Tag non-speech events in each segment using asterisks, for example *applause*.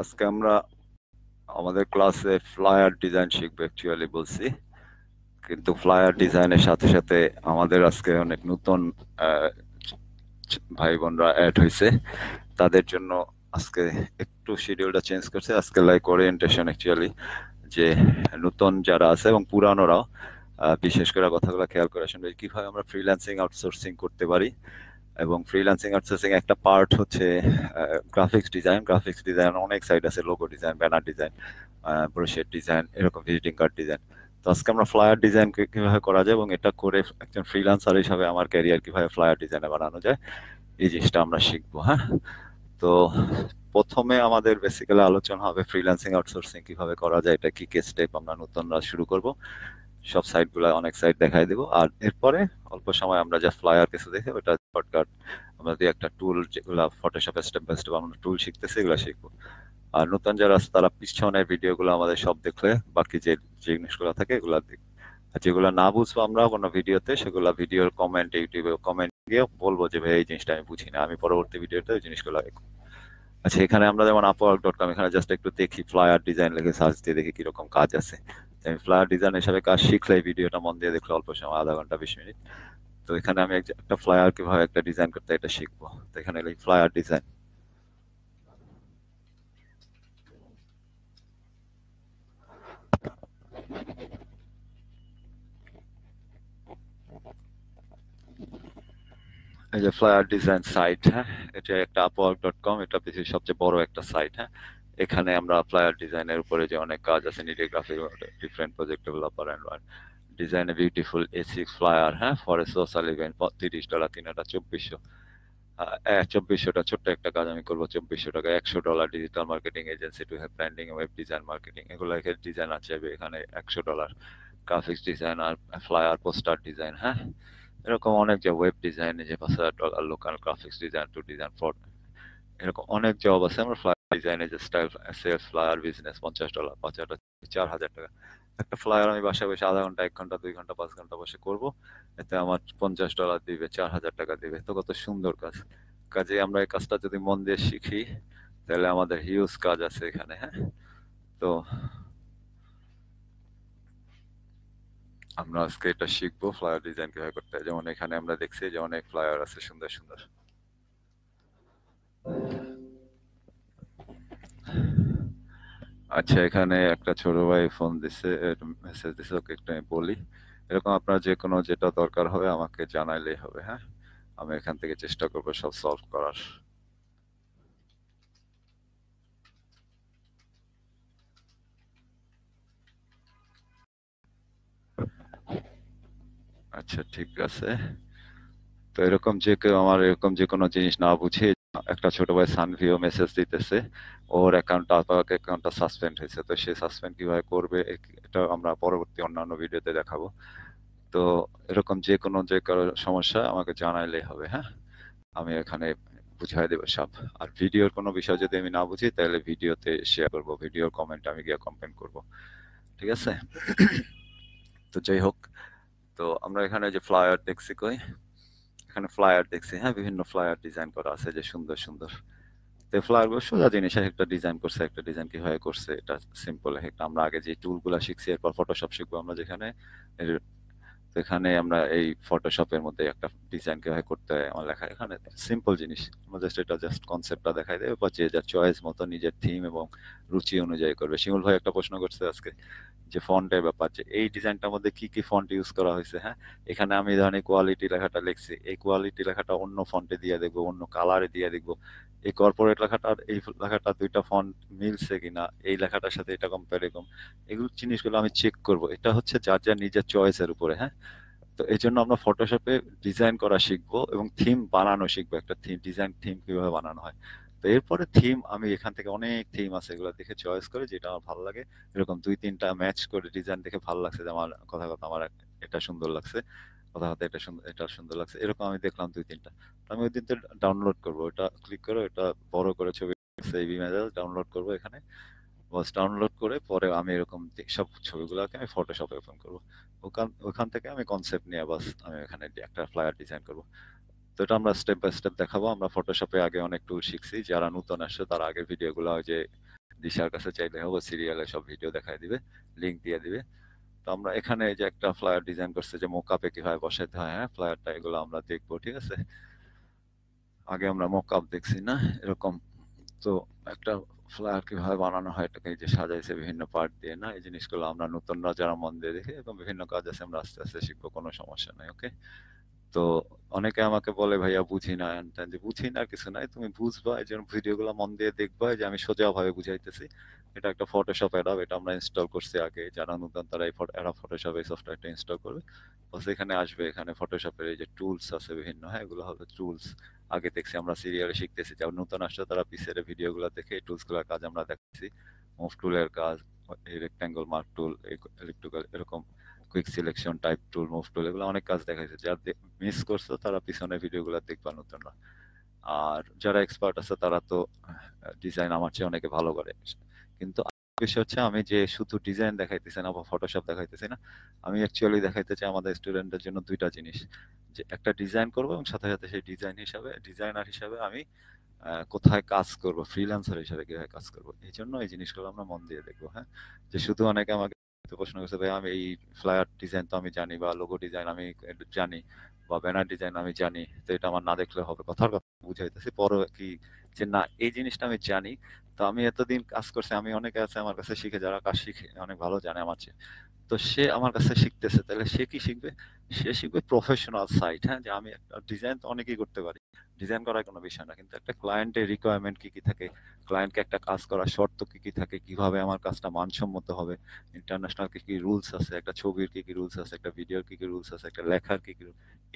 আজকে আমরা আমাদের ক্লাসে ফ্লায়ার ডিজাইন শিখবো অ্যাকচুয়ালি বলছি কিন্তু ফ্লায়ার ডিজাইনের সাথে সাথে আমাদের আজকে অনেক নতুন ভাই বোনরা অ্যাড হয়েছে তাদের জন্য আজকে একটু শিডিউলটা চেঞ্জ করছে আজকে লাইক ওরিয়েন্টেশন অ্যাকচুয়ালি যে নতুন যারা আছে এবং পুরানোরাও বিশেষ করে কথাগুলো খেয়াল করে আসেন কিভাবে আমরা ফ্রিল্যান্সিং আউটসোর্সিং করতে পারি এবং ফ্রিল্যান্সিং আর্টসেসিং একটা পার্ট হচ্ছে গ্রাফিক্স ডিজাইন গ্রাফিক্স ডিজাইন অনেক সাইড আছে logo design banner design brochure design এরকম ভিজিটিং কার্ড ডিজাইন তো আজকে আমরা ফ্লায়ার ডিজাইন কীভাবে করা যায় এবং এটা করে একজন ফ্রিল্যান্সার হিসাবে আমার ক্যারিয়ার কীভাবে ফ্লায়ার ডিজাইনে বানানো যায় এই জিনিসটা আমরা শিখবো হ্যাঁ তো প্রথমে আমাদের বেসিক্যালি আলোচনা হবে ফ্রিল্যান্সিং আউটসোর্সিং কীভাবে করা যায় এটা কী কে স্টেপ আমরা নতুনরা শুরু করব সব সাইটগুলো অনেক সাইট দেখাই দেবো আর এরপরে অল্প সময় আমরা যা ফ্লায়ার কিছু দেখে ওটা শর্টকাট আমরা যে একটা টুল যেগুলো ফটোশপে স্টেপ বাই স্টেপ আমরা টুল শিখতেছি এগুলো শিখবো আর নতুন যারা তারা পিছনের ভিডিওগুলো আমাদের সব দেখলে বাকি যে জিনিসগুলো থাকে এগুলো দেখ আর যেগুলো না বুঝবো আমরা কোনো ভিডিওতে সেগুলো ভিডিওর কমেন্ট ইউটিউবে কমেন্ট গিয়ে বলবো যে ভাই এই জিনিসটা আমি বুঝি না আমি পরবর্তী ভিডিওতে ওই জিনিসগুলো দেখবো আচ্ছা এখানে আমরা যেমন আপওয়ার্ক ডট কম এখানে জাস্ট একটু দেখি ফ্লায়ার ডিজাইন লিখে সার্চ দিয়ে দেখি কিরকম কাজ আছে আমি ফ্লাওয়ার ডিজাইন হিসাবে কাজ শিখলে এই ভিডিওটা মন দিয়ে দেখলে অল্প সময় আধা ঘন্টা বিশ মিনিট তো এখানে আমি একটা ফ্লায়ার কিভাবে একটা ডিজাইন করতে এটা শিখবো তো এখানে ফ্লায়ার ডিজাইন এই যে ফ্লায়ার ডিজাইন সাইট হ্যাঁ এটা একটা আপওয়ার্ক ডট কম এটা পৃথিবীর সবচেয়ে বড় একটা সাইট হ্যাঁ এখানে আমরা ফ্লায়ার ডিজাইনের উপরে যে অনেক কাজ আছে নিডি graphic different project developer and design beautiful A six flyer হ্যাঁ ফর এ সোশ্যাল ইভেন্ট তিরিশ ডলার তিন হাজার চব্বিশশো চব্বিশশোটা ছোট্ট একটা কাজ আমি করবো চব্বিশশো টাকা একশো dollar digital marketing agency to have branding web design marketing এগুলো ডিজাইন আছে এখানে একশো ডলার গ্রাফিক্স ডিজাইন আর ফ্লায়ার পোস্টার ডিজাইন হ্যাঁ এরকম অনেক যে ওয়েব ডিজাইন যে পাঁচ হাজার dollar local graphics design to design fraud এরকম অনেক জব আছে আমরা ডিজাইনে যে স্টাইল সেলস ফ্লায়ার বিজনেস পঞ্চাশ ডলার পঞ্চাশ চার হাজার টাকা একটা ফ্লায়ার আমি বাসায় বসে আধা ঘন্টা এক ঘন্টা দুই ঘন্টা পাঁচ ঘন্টা বসে করবো এতে আমার পঞ্চাশ ডলার দিবে চার হাজার টাকা দিবে তো কত সুন্দর কাজ কাজে আমরা এই কাজটা যদি মন দিয়ে শিখি তাহলে আমাদের হিউজ কাজ আছে এখানে হ্যাঁ তো আমরা আজকে এটা শিখবো ফ্লায়ার ডিজাইন কিভাবে করতে হয় যেমন এখানে আমরা দেখছি যে অনেক ফ্লায়ার আছে সুন্দর সুন্দর আচ্ছা এখানে একটা ছোট ভাই ফোন দিছে মেসেজ দিছে ওকে একটু আমি বলি এরকম আপনার যে কোনো যেটা দরকার হবে আমাকে জানাইলেই হবে হ্যাঁ আমি এখান থেকে চেষ্টা করবো সব সলভ করার আচ্ছা ঠিক আছে তো এরকম যে কেউ আমার এরকম যে কোনো জিনিস না বুঝে একটা ছোট ভাই সানভিও মেসেজ দিতেছে ওর অ্যাকাউন্ট আপাক অ্যাকাউন্টটা সাসপেন্ড হয়েছে তো সে সাসপেন্ড কিভাবে করবে এটা আমরা পরবর্তী অন্যান্য ভিডিওতে দেখাবো তো এরকম যে কোনো যে কারো সমস্যা আমাকে জানাইলেই হবে হ্যাঁ আমি এখানে বুঝাই দেবো সব আর ভিডিওর কোনো বিষয় যদি আমি না বুঝি তাহলে ভিডিওতে শেয়ার করবো ভিডিওর কমেন্ট আমি গিয়ে কমপ্লেন করব ঠিক আছে তো যাই হোক তো আমরা এখানে যে ফ্লাইওয়ার দেখছি কই এখানে ফ্লায়ার দেখছি হ্যাঁ বিভিন্ন ফ্লায়ার ডিজাইন করা আছে যে সুন্দর সুন্দর তো ফ্লায়ারগুলো সোজা জিনিস একটা ডিজাইন করছে একটা ডিজাইন কিভাবে করছে এটা সিম্পল একটা আমরা আগে যে গুলা শিখছি এরপর ফটোশপ শিখবো আমরা যেখানে তো এখানে আমরা এই ফটোশপের মধ্যে একটা ডিজাইন কিভাবে করতে হয় আমার লেখা এখানে সিম্পল জিনিস আমরা জাস্ট এটা জাস্ট কনসেপ্টটা দেখাই দেবে বা যে যার চয়েস মতো নিজের থিম এবং রুচি অনুযায়ী করবে শিমুল ভাই একটা প্রশ্ন করছে আজকে যে ফন্টের ব্যাপার যে এই ডিজাইনটার মধ্যে কি কি ফন্ট ইউজ করা হয়েছে হ্যাঁ এখানে আমি ধরেন কোয়ালিটি লেখাটা লিখছি এই কোয়ালিটি লেখাটা অন্য ফন্টে দিয়ে দেখবো অন্য কালারে দিয়ে দেখবো এই কর্পোরেট লেখাটা আর এই লেখাটা দুইটা ফন্ট মিলছে কিনা এই লেখাটার সাথে এটা কম্পেয়ার এরকম এগুলো জিনিসগুলো আমি চেক করব এটা হচ্ছে যার যার নিজের চয়েসের উপরে হ্যাঁ তো এই জন্য আমরা ফটোশপে ডিজাইন করা শিখবো এবং থিম বানানো শিখবো একটা থিম ডিজাইন থিম কিভাবে বানানো হয় তো এরপরে থিম আমি এখান থেকে অনেক থিম আছে এগুলো দেখে চয়েস করে যেটা আমার ভালো লাগে এরকম দুই তিনটা ম্যাচ করে ডিজাইন দেখে ভালো লাগছে যে আমার কথা কথা আমার এটা সুন্দর লাগছে কথা কথা এটা সুন্দর এটা সুন্দর লাগছে এরকম আমি দেখলাম দুই তিনটা আমি ওই দিন তো ডাউনলোড করবো ওটা ক্লিক করে ওটা বড় করে ছবি সেভ ইমেজ ডাউনলোড করবো এখানে বাস ডাউনলোড করে পরে আমি এরকম সব ছবিগুলোকে আমি ফটোশপে ওপেন করবো ওখান ওখান থেকে আমি কনসেপ্ট নিয়ে বাস আমি ওখানে একটা ফ্লায়ার ডিজাইন করবো তো এটা আমরা স্টেপ বাই স্টেপ দেখাবো আমরা ফটোশপে আগে অনেক টুল শিখছি যারা নতুন আসছে তারা আগের ভিডিওগুলো যে দিশার কাছে চাইলে হবে সিরিয়ালে সব ভিডিও দেখাই দিবে লিঙ্ক দিয়ে দিবে তো আমরা এখানে যে একটা ফ্লায়ার ডিজাইন করছে যে মোকাপে কিভাবে বসাইতে হয় হ্যাঁ ফ্লায়ারটা এগুলো আমরা দেখবো ঠিক আছে আগে আমরা মোকাপ দেখছি না এরকম তো একটা ফ্লায়ার কিভাবে বানানো হয় এটাকে যে সাজাইছে বিভিন্ন পার্ট দিয়ে না এই জিনিসগুলো আমরা নতুনরা যারা মন দিয়ে দেখি এবং বিভিন্ন কাজ আছে আমরা আস্তে আস্তে শিখবো কোনো সমস্যা নাই ওকে তো অনেকে আমাকে বলে ভাইয়া বুঝি না যে বুঝি না কিছু নাই তুমি বুঝবা এই জন্য ভিডিওগুলো মন দিয়ে দেখবা যে আমি সোজাভাবে বুঝাইতেছি এটা একটা ফটোশপ অ্যাডাব এটা আমরা ইনস্টল করছি আগে যারা নতুন তারা এই অ্যাডাব ফটোশপ এই সফটওয়্যারটা ইনস্টল করবে এখানে আসবে এখানে ফটোশপের এই যে টুলস আছে বিভিন্ন হ্যাঁ এগুলো হবে টুলস আগে দেখছি আমরা সিরিয়ালে শিখতেছি যারা নতুন আসছে তারা পিসের ভিডিওগুলো দেখে এই টুলসগুলোর কাজ আমরা দেখছি মুভ টুলের কাজ রেক্ট্যাঙ্গল মার্ক টুল ইলেকট্রিক্যাল এরকম quick selection type tool move tool এগুলো অনেক কাজ দেখা যাচ্ছে যারা মিস করছো তারা পিছনে ভিডিওগুলো দেখবা নতুন না আর যারা এক্সপার্ট আছে তারা তো ডিজাইন আমার চেয়ে অনেকে ভালো করে কিন্তু বিষয় হচ্ছে আমি যে শুধু ডিজাইন দেখাইতেছি না বা ফটোশপ দেখাইতেছি না আমি অ্যাকচুয়ালি দেখাইতে চাই আমাদের স্টুডেন্টদের জন্য দুইটা জিনিস যে একটা ডিজাইন করবো এবং সাথে সাথে সেই ডিজাইন হিসাবে ডিজাইনার হিসাবে আমি কোথায় কাজ করব ফ্রিল্যান্সার হিসাবে কীভাবে কাজ করব এই জন্য এই জিনিসগুলো আমরা মন দিয়ে দেখবো হ্যাঁ যে শুধু অনেকে আমাকে তো প্রশ্ন করছে ভাই আমি এই ফ্লায়ার ডিজাইন তো আমি জানি বা লোগো ডিজাইন আমি জানি বা ব্যানার ডিজাইন আমি জানি তো এটা আমার না দেখলে হবে কথার কথা বুঝাইতেছি পরে কি যে না এই জিনিসটা আমি জানি তো আমি এতদিন কাজ করছি আমি অনেকে আছে আমার কাছে শিখে যারা কাজ শিখে অনেক ভালো জানে আমার চেয়ে তো সে আমার কাছে শিখতেছে তাহলে সে কি শিখবে সে শিখবে প্রফেশনাল সাইট হ্যাঁ যে আমি একটা ডিজাইন তো অনেকেই করতে পারি ডিজাইন করার কোনো বিষয় না কিন্তু একটা ক্লায়েন্টের রিকোয়ারমেন্ট কি কি থাকে ক্লায়েন্টকে একটা কাজ করার শর্ত কি কি থাকে কিভাবে আমার কাজটা মানসম্মত হবে ইন্টারন্যাশনাল কি কি রুলস আছে একটা ছবির কি কি রুলস আছে একটা ভিডিওর কি কি রুলস আছে একটা লেখার কি কি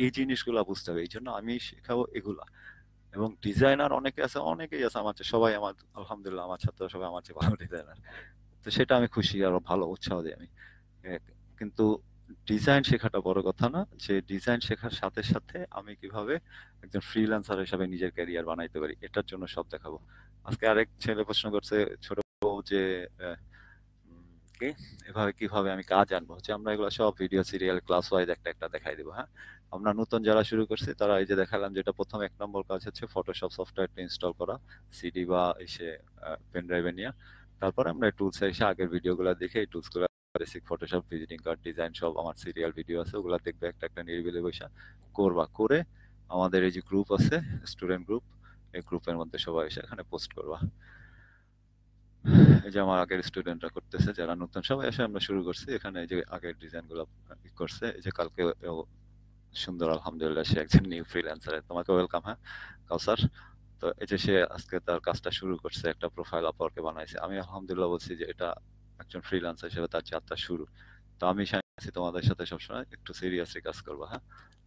এই জিনিসগুলো বুঝতে হবে এই জন্য আমি শেখাবো এগুলা এবং ডিজাইনার অনেকে আছে অনেকেই আছে আমার সবাই আমার আলহামদুলিল্লাহ আমার ছাত্র সবাই আমার চেয়ে ভালো ডিজাইনার তো সেটা আমি খুশি আরো ভালো উৎসাহ দিই আমি হ্যাঁ, কিন্তু ডিজাইন শেখাটা বড় কথা না যে ডিজাইন শেখার সাথে সাথে আমি কিভাবে একজন ফ্রিল্যান্সার হিসাবে নিজের ক্যারিয়ার বানাইতে পারি এটার জন্য সব দেখাবো আজকে আরেক ছেলে প্রশ্ন করছে ছোট যে এভাবে কিভাবে আমি কাজ আনবো হচ্ছে আমরা এগুলো সব ভিডিও সিরিয়াল ক্লাস ওয়াইজ একটা একটা দেখাই দেবো হ্যাঁ আমরা নতুন যারা শুরু করছি তারা এই যে দেখালাম যেটা প্রথম এক নম্বর কাজ হচ্ছে ফটোশপ সফটওয়্যারটা ইনস্টল করা সিডি বা এসে পেন ড্রাইভে নিয়ে তারপরে আমরা টুলস এসে আগের ভিডিওগুলো দেখে এই টুলসগুলো basic Photoshop visiting card design সব আমার সিরিয়াল ভিডিও আছে ওগুলো দেখবে একটা একটা নির্বিলে বৈশা করবা করে আমাদের এই যে গ্রুপ আছে স্টুডেন্ট গ্রুপ এই গ্রুপের মধ্যে সবাই এসে এখানে পোস্ট করবা এই যে আমার আগের স্টুডেন্টরা করতেছে যারা নতুন সবাই এসে আমরা শুরু করছি এখানে এই যে আগের ডিজাইনগুলো করছে এই যে কালকে সুন্দর আলহামদুলিল্লাহ সে একজন নিউ ফ্রিল্যান্সার তোমাকে ওয়েলকাম হ্যাঁ কাউসার তো এই যে সে আজকে তার কাজটা শুরু করছে একটা প্রোফাইল আপওয়ার্কে বানাইছে আমি আলহামদুলিল্লাহ বলছি যে এটা একজন ফ্রিল্যান্সার হিসেবে তার যাত্রা শুরু তো আমি চাইছি তোমাদের সাথে সবসময় একটু সিরিয়াসলি কাজ করবো হ্যাঁ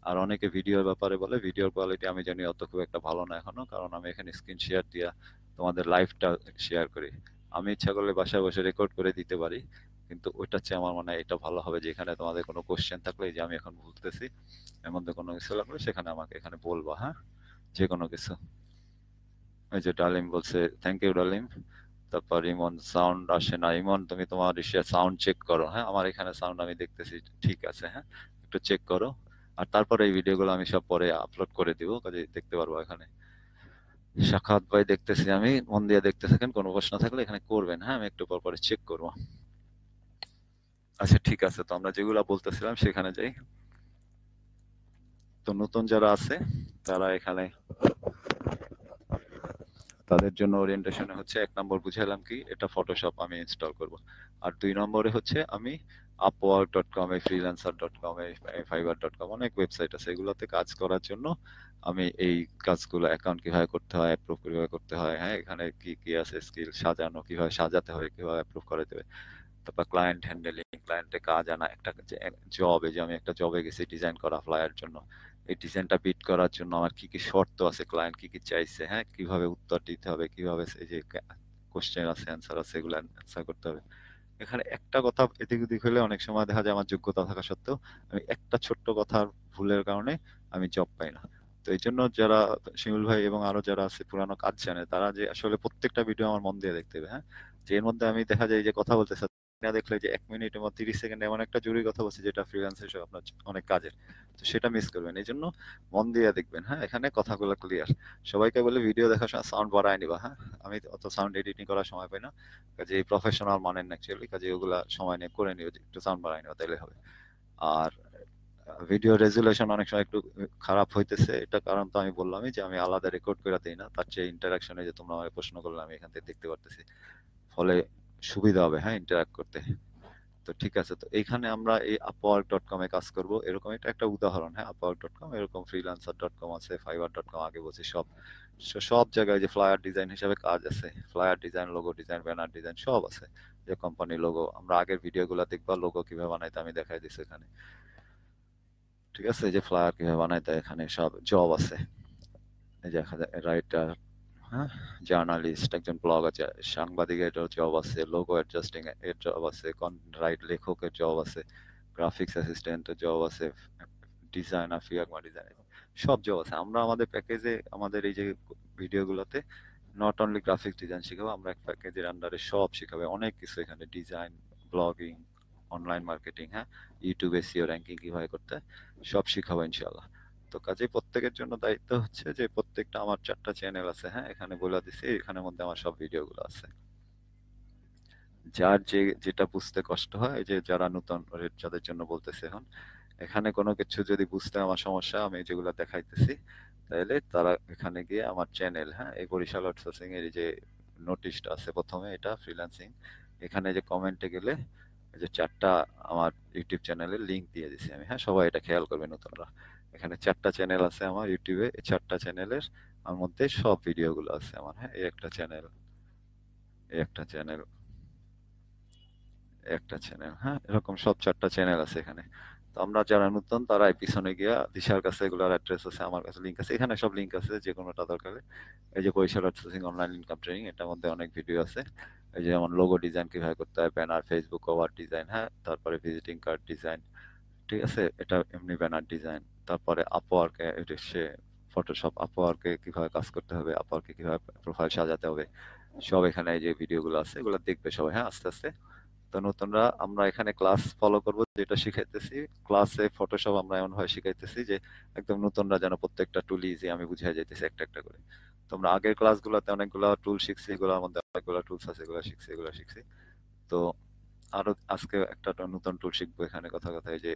আর অনেকে ভিডিওর ব্যাপারে বলে ভিডিওর কোয়ালিটি আমি জানি অত খুব একটা ভালো না এখনো কারণ আমি এখানে স্ক্রিন শেয়ার দিয়া তোমাদের লাইফটা শেয়ার করি আমি ইচ্ছা করলে বাসায় বসে রেকর্ড করে দিতে পারি কিন্তু ওইটার চেয়ে আমার মনে হয় এটা ভালো হবে যেখানে তোমাদের কোনো কোশ্চেন থাকলে যে আমি এখন ভুলতেছি এমন তো কোনো কিছু লাগলে সেখানে আমাকে এখানে বলবো হ্যাঁ যে কোনো কিছু ওই যে ডালিম বলছে থ্যাংক ইউ ডালিম তারপর ইমন সাউন্ড আসে না ইমন তুমি তোমার সাউন্ড চেক করো হ্যাঁ আমার এখানে সাউন্ড আমি দেখতেছি ঠিক আছে হ্যাঁ একটু চেক করো আর তারপরে এই ভিডিওগুলো আমি সব পরে আপলোড করে দিব কাজে দেখতে পারবো এখানে সাক্ষাৎ ভাই দেখতেছি আমি মন দিয়ে দেখতে থাকেন কোনো প্রশ্ন থাকলে এখানে করবেন হ্যাঁ আমি একটু পর পরে চেক করবো আচ্ছা ঠিক আছে তো আমরা যেগুলা বলতেছিলাম সেখানে যাই তো নতুন যারা আছে তারা এখানে তাদের জন্য ওরিয়েন্টেশনে হচ্ছে এক নম্বর বুঝাইলাম কি এটা ফটোশপ আমি ইনস্টল করব আর দুই নম্বরে হচ্ছে আমি আপওয়ার্ক ডট কম এ ফ্রিল্যান্সার ডট কম এ ফাইবার ডট কম অনেক ওয়েবসাইট আছে এগুলোতে কাজ করার জন্য আমি এই কাজগুলো অ্যাকাউন্ট কিভাবে করতে হয় অ্যাপ্রুভ কিভাবে করতে হয় হ্যাঁ এখানে কি কি আছে স্কিল সাজানো কিভাবে সাজাতে হয় কিভাবে অ্যাপ্রুভ করে দেবে বা ক্লায়েন্ট হ্যান্ডেলিং ক্লায়েন্টের কাজ আনা একটা জব এই যে আমি একটা জবে গেছি ডিজাইন করা ফ্লায়ার জন্য এই ডিজাইনটা বিট করার জন্য আমার কি কি শর্ত আছে ক্লায়েন্ট কি কি চাইছে হ্যাঁ কিভাবে উত্তর দিতে হবে কিভাবে এই যে কোশ্চেন আছে অ্যান্সার আছে এগুলো অ্যান্সার করতে হবে এখানে একটা কথা এদিক ওদিক হলে অনেক সময় দেখা যায় আমার যোগ্যতা থাকা সত্ত্বেও আমি একটা ছোট্ট কথার ভুলের কারণে আমি জব পাই না তো এই জন্য যারা শিমুল ভাই এবং আরো যারা আছে পুরানো কাজ জানে তারা যে আসলে প্রত্যেকটা ভিডিও আমার মন দিয়ে দেখতে হবে হ্যাঁ যে এর মধ্যে আমি দেখা যায় যে কথা বলতে না দেখলে যে এক মিনিট বা তিরিশ সেকেন্ড এমন একটা জরুরি কথা বলছে যেটা ফ্রিল্যান্স হিসেবে আপনার অনেক কাজের তো সেটা মিস করবেন এই জন্য মন দিয়ে দেখবেন হ্যাঁ এখানে কথাগুলো ক্লিয়ার সবাইকে বলে ভিডিও দেখার সময় সাউন্ড বাড়ায় নিবা হ্যাঁ আমি অত সাউন্ড এডিটিং করার সময় পাই না কাজে প্রফেশনাল মানেন না অ্যাকচুয়ালি কাজে ওগুলো সময় নিয়ে করে নিও একটু সাউন্ড বাড়ায় নিবা তাহলে হবে আর ভিডিও রেজুলেশন অনেক সময় একটু খারাপ হইতেছে এটা কারণ তো আমি বললামই যে আমি আলাদা রেকর্ড করে দিই না তার চেয়ে ইন্টারাকশনে যে তোমরা আমার প্রশ্ন করলে আমি এখান থেকে দেখতে পারতেছি ফলে সুবিধা হবে হ্যাঁ ইন্টারাক্ট করতে তো ঠিক আছে তো এইখানে আমরা এই আপওয়ার্ক ডট কমে কাজ করব এরকম এটা একটা উদাহরণ হ্যাঁ আপওয়ার্ক ডট কম এরকম ফ্রিলান্সার ডট কম আছে ফাইবার ডট কম আগে বলছি সব সব জায়গায় যে ফ্লায়ার ডিজাইন হিসাবে কাজ আছে flyer design logo design banner design সব আছে যে কোম্পানি লোগো আমরা আগের ভিডিওগুলো দেখবা লোগো কিভাবে বানাইতে আমি দেখাই দিছি এখানে ঠিক আছে যে ফ্লায়ার কিভাবে বানাইতে এখানে সব জব আছে এই যে রাইটার হ্যাঁ জার্নালিস্ট একজন ব্লগ আছে সাংবাদিক সাংবাদিকের জব আছে লোগো অ্যাডজাস্টিং এর জব আছে রাইট লেখকের জব আছে গ্রাফিক্স অ্যাসিস্ট্যান্টের জব আছে ডিজাইন আর ফিয়াগমা ডিজাইন সব জব আছে আমরা আমাদের প্যাকেজে আমাদের এই যে ভিডিওগুলোতে নট অনলি গ্রাফিক্স ডিজাইন শেখাবো আমরা এক প্যাকেজের আন্ডারে সব শিখাবে অনেক কিছু এখানে ডিজাইন ব্লগিং অনলাইন মার্কেটিং হ্যাঁ ইউটিউবে সিও র্যাঙ্কিং কীভাবে করতে সব শেখাবো ইনশাল্লাহ তো কাজেই প্রত্যেকের জন্য দায়িত্ব হচ্ছে যে প্রত্যেকটা আমার চারটা চ্যানেল আছে হ্যাঁ এখানে বলে দিছি এখানের মধ্যে আমার সব ভিডিওগুলো আছে যার যে যেটা বুঝতে কষ্ট হয় যে যারা নতুন যাদের জন্য বলতেছে এখন এখানে কোনো কিছু যদি বুঝতে আমার সমস্যা আমি যেগুলো দেখাইতেছি তাহলে তারা এখানে গিয়ে আমার চ্যানেল হ্যাঁ এই বরিশাল আউটসোর্সিং এর যে নোটিশটা আছে প্রথমে এটা ফ্রিল্যান্সিং এখানে যে কমেন্টে গেলে যে চারটা আমার ইউটিউব চ্যানেলের লিঙ্ক দিয়ে দিছি আমি হ্যাঁ সবাই এটা খেয়াল করবে নতুনরা এখানে চারটা চ্যানেল আছে আমার ইউটিউবে এই চারটা চ্যানেলের মধ্যে সব ভিডিওগুলো আছে আমার হ্যাঁ এই একটা চ্যানেল এই একটা চ্যানেল একটা চ্যানেল হ্যাঁ এরকম সব চারটা চ্যানেল আছে এখানে তো আমরা যারা নতুন তারা পিছনে গিয়া দিশার কাছে এগুলোর অ্যাড্রেস আছে আমার কাছে লিঙ্ক আছে এখানে সব লিঙ্ক আছে যে কোনোটা দরকারে এই যে কৈশাল আউটসোর্সিং অনলাইন ইনকাম ট্রেনিং এটার মধ্যে অনেক ভিডিও আছে এই যে যেমন লোগো ডিজাইন কীভাবে করতে হয় ব্যানার ফেসবুক কভার ডিজাইন হ্যাঁ তারপরে ভিজিটিং কার্ড ডিজাইন ঠিক আছে এটা এমনি ব্যানার ডিজাইন তারপরে আপওয়ার্কে সে ফটোশপ আপওয়ার্কে কিভাবে কাজ করতে হবে আপওয়ার্কে কিভাবে প্রোফাইল সাজাতে হবে সব এখানে যে ভিডিওগুলো আছে এগুলো দেখবে সবাই হ্যাঁ আস্তে আস্তে তো নতুনরা আমরা এখানে ক্লাস ফলো করব যেটা শিখাইতেছি ক্লাসে ফটোশপ আমরা এমন ভাবে শিখাইতেছি যে একদম নতুনরা যেন প্রত্যেকটা টুল ইজি আমি বুঝাই যাইতেছি একটা একটা করে তোমরা আগের ক্লাসগুলোতে অনেকগুলো টুল শিখছি এগুলো মধ্যে অনেকগুলো টুলস আছে এগুলো শিখছি এগুলো শিখছি তো আরো আজকে একটা নতুন টুল শিখবো এখানে কথা কথা যে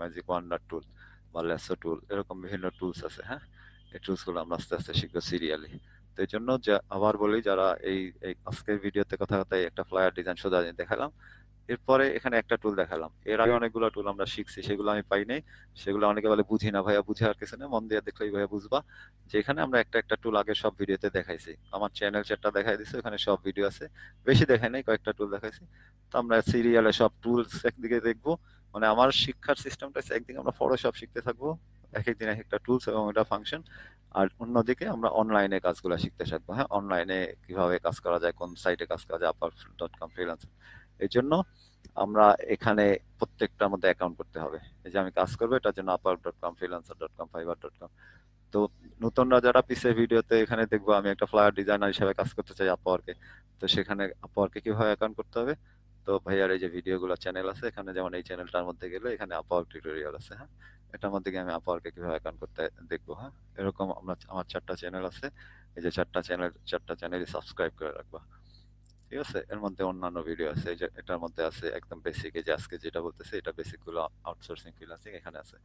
ম্যাজিক ওয়ান্ডার টুল বা লেসো টুল এরকম বিভিন্ন টুলস আছে হ্যাঁ এই টুলসগুলো আমরা আস্তে আস্তে শিখবো সিরিয়ালি তো এই জন্য আবার বলি যারা এই আজকের ভিডিওতে কথা কথা একটা ফ্লায়ার ডিজাইন সোজা দেখালাম এরপরে এখানে একটা টুল দেখালাম এর আগে অনেকগুলো টুল আমরা শিখছি সেগুলো আমি পাই নাই সেগুলো অনেকে বলে বুঝি না ভাইয়া বুঝে আর কিছু না মন দিয়ে দেখলে ভাইয়া বুঝবা এখানে আমরা একটা একটা টুল আগে সব ভিডিওতে দেখাইছি আমার চ্যানেল চারটা দেখাই দিছে ওখানে সব ভিডিও আছে বেশি দেখাই নাই কয়েকটা টুল দেখাইছি তো আমরা সিরিয়ালে সব টুলস একদিকে দেখবো মানে আমার শিক্ষার সিস্টেমটা একদিকে আমরা ফটো সব শিখতে থাকবো এক একদিন এক একটা টুলস এবং এটা ফাংশন আর অন্যদিকে আমরা অনলাইনে কাজগুলো শিখতে থাকবো হ্যাঁ অনলাইনে কিভাবে কাজ করা যায় কোন সাইটে কাজ করা যায় আপার ডট কম ফ্রিল্যান্সার এই জন্য আমরা এখানে প্রত্যেকটার মধ্যে অ্যাকাউন্ট করতে হবে এই যে আমি কাজ করবো এটার জন্য আপার dot com freelancer dot com Fiverr dot com তো নতুনরা যারা পিসের ভিডিওতে এখানে দেখবো আমি একটা ফ্লায়ার ডিজাইনার হিসেবে কাজ করতে চাই আপওয়ার্কে তো সেখানে আপওয়ার্কে কীভাবে অ্যাকাউন্ট করতে হবে তো ভাইয়ার এই যে ভিডিওগুলো চ্যানেল আছে এখানে যেমন এই চ্যানেলটার মধ্যে গেলে এখানে আপওয়ার্ক টিউটোরিয়াল আছে হ্যাঁ এটার মধ্যে গিয়ে আমি আপওয়ার্কে কীভাবে অ্যাকাউন্ট করতে দেখবো হ্যাঁ এরকম আমরা আমার চারটা চ্যানেল আছে এই যে চারটা চ্যানেল চারটা চ্যানেলই সাবস্ক্রাইব করে রাখবা ঠিক আছে এর মধ্যে অন্যান্য ভিডিও আছে এটার মধ্যে আছে একদম বেসিক যে আজকে যেটা বলতেছে এটা বেসিক গুলো আউটসোর্সিং ফ্রিল্যান্সিং এখানে আছে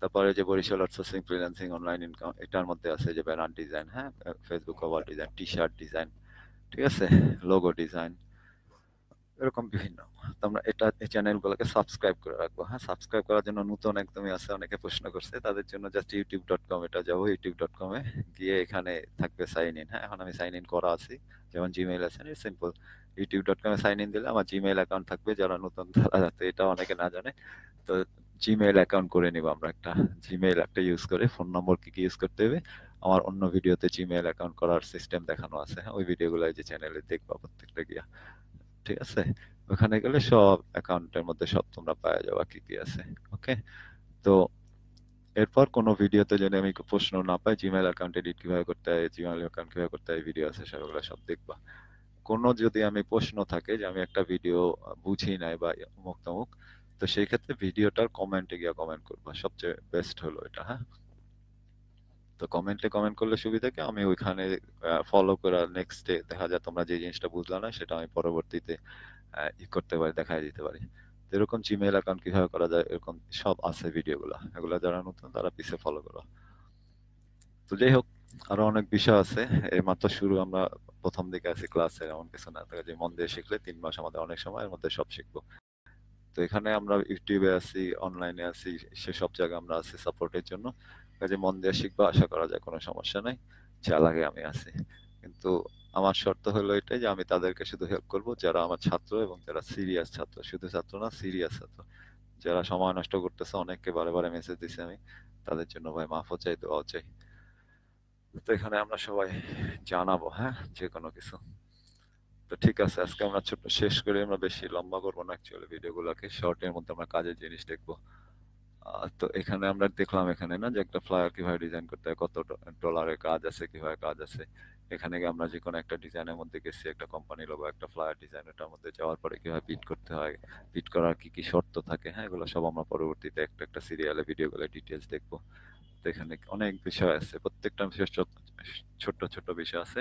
তারপরে যে Barishal outsourcing freelancing online income এটার মধ্যে আছে যে ব্যানার ডিজাইন হ্যাঁ Facebook cover design T shirt design ঠিক আছে লোগো ডিজাইন এরকম বিভিন্ন তোমরা এটা এই চ্যানেলগুলোকে সাবস্ক্রাইব করে রাখবো হ্যাঁ সাবস্ক্রাইব করার জন্য নতুন একদমই আছে অনেকে প্রশ্ন করছে তাদের জন্য জাস্ট ইউটিউব ডট কম এটা যাবো ইউটিউব ডট কমে গিয়ে এখানে থাকবে সাইন ইন হ্যাঁ এখন আমি সাইন ইন করা আছি যেমন জিমেইল আছে সিম্পল ইউটিউব ডট কমে সাইন ইন দিলে আমার জিমেইল অ্যাকাউন্ট থাকবে যারা নতুন তারা তো এটা অনেকে না জানে তো জিমেইল অ্যাকাউন্ট করে নিব আমরা একটা জিমেইল একটা ইউজ করে ফোন নম্বর কি কি ইউজ করতে হবে আমার অন্য ভিডিওতে জিমেইল অ্যাকাউন্ট করার সিস্টেম দেখানো আছে হ্যাঁ ওই ভিডিওগুলো যে চ্যানেলে দেখবা প্রত্যেকটা গিয়া ঠিক আছে ওখানে গেলে সব অ্যাকাউন্টের মধ্যে সব তোমরা পাওয়া যাবা কি কি আছে ওকে তো এরপর কোনো ভিডিওতে যদি আমি প্রশ্ন না পাই জিমেইল অ্যাকাউন্ট এডিট কিভাবে করতে হয় জিমেইল অ্যাকাউন্ট কিভাবে করতে হয় ভিডিও আছে সেগুলো সব দেখবা কোনো যদি আমি প্রশ্ন থাকে যে আমি একটা ভিডিও বুঝি নাই বা অমুক তমুক তো সেই ক্ষেত্রে ভিডিওটার কমেন্টে গিয়ে কমেন্ট করবা সবচেয়ে বেস্ট হলো এটা হ্যাঁ তো কমেন্টে কমেন্ট করলে সুবিধা কি আমি ওইখানে ফলো করে নেক্সট ডে দেখা যায় তোমরা যে জিনিসটা বুঝলা না সেটা আমি পরবর্তীতে ই করতে পারি দেখা দিতে পারি এরকম জিমেইল অ্যাকাউন্ট কীভাবে করা যায় এরকম সব আছে ভিডিওগুলো এগুলো যারা নতুন তারা পিছিয়ে ফলো করো তো যাই হোক আরও অনেক বিষয় আছে এই মাত্র শুরু আমরা প্রথম দিকে আছি ক্লাসের এমন কিছু না থাকে যে মন দিয়ে শিখলে তিন মাস আমাদের অনেক সময় এর মধ্যে সব শিখবো তো এখানে আমরা ইউটিউবে আছি অনলাইনে আছি সেসব জায়গায় আমরা আছি সাপোর্টের জন্য কাজে মন দিয়ে শিখবা আশা করা যায় কোনো সমস্যা নাই যা লাগে আমি আছি কিন্তু আমার শর্ত হলো এটাই যে আমি তাদেরকে শুধু হেল্প করব যারা আমার ছাত্র এবং যারা সিরিয়াস ছাত্র শুধু ছাত্র না সিরিয়াস ছাত্র যারা সময় নষ্ট করতেছে অনেককে বারে বারে মেসেজ দিছি আমি তাদের জন্য ভাই মাফও চাই দোয়াও চাই তো এখানে আমরা সবাই জানাবো হ্যাঁ যে কোনো কিছু তো ঠিক আছে আজকে আমরা ছোট শেষ করে আমরা বেশি লম্বা করবো না অ্যাকচুয়ালি ভিডিওগুলোকে শর্টের মধ্যে আমরা কাজের জিনিস দেখবো তো এখানে আমরা দেখলাম এখানে না যে একটা ফ্লায়ার কিভাবে ডিজাইন করতে হয় কত ডলারের কাজ আছে কিভাবে কাজ আছে এখানে গিয়ে আমরা যে কোনো একটা ডিজাইনের মধ্যে গেছি একটা কোম্পানি লোক একটা ফ্লায়ার ডিজাইন ওটার মধ্যে যাওয়ার পরে কিভাবে পিট করতে হয় পিট করার কি কি শর্ত থাকে হ্যাঁ এগুলো সব আমরা পরবর্তীতে একটা একটা সিরিয়ালে ভিডিওগুলো ডিটেলস দেখবো তো এখানে অনেক বিষয় আছে প্রত্যেকটা বিশেষ ছোট্ট ছোট্ট বিষয় আছে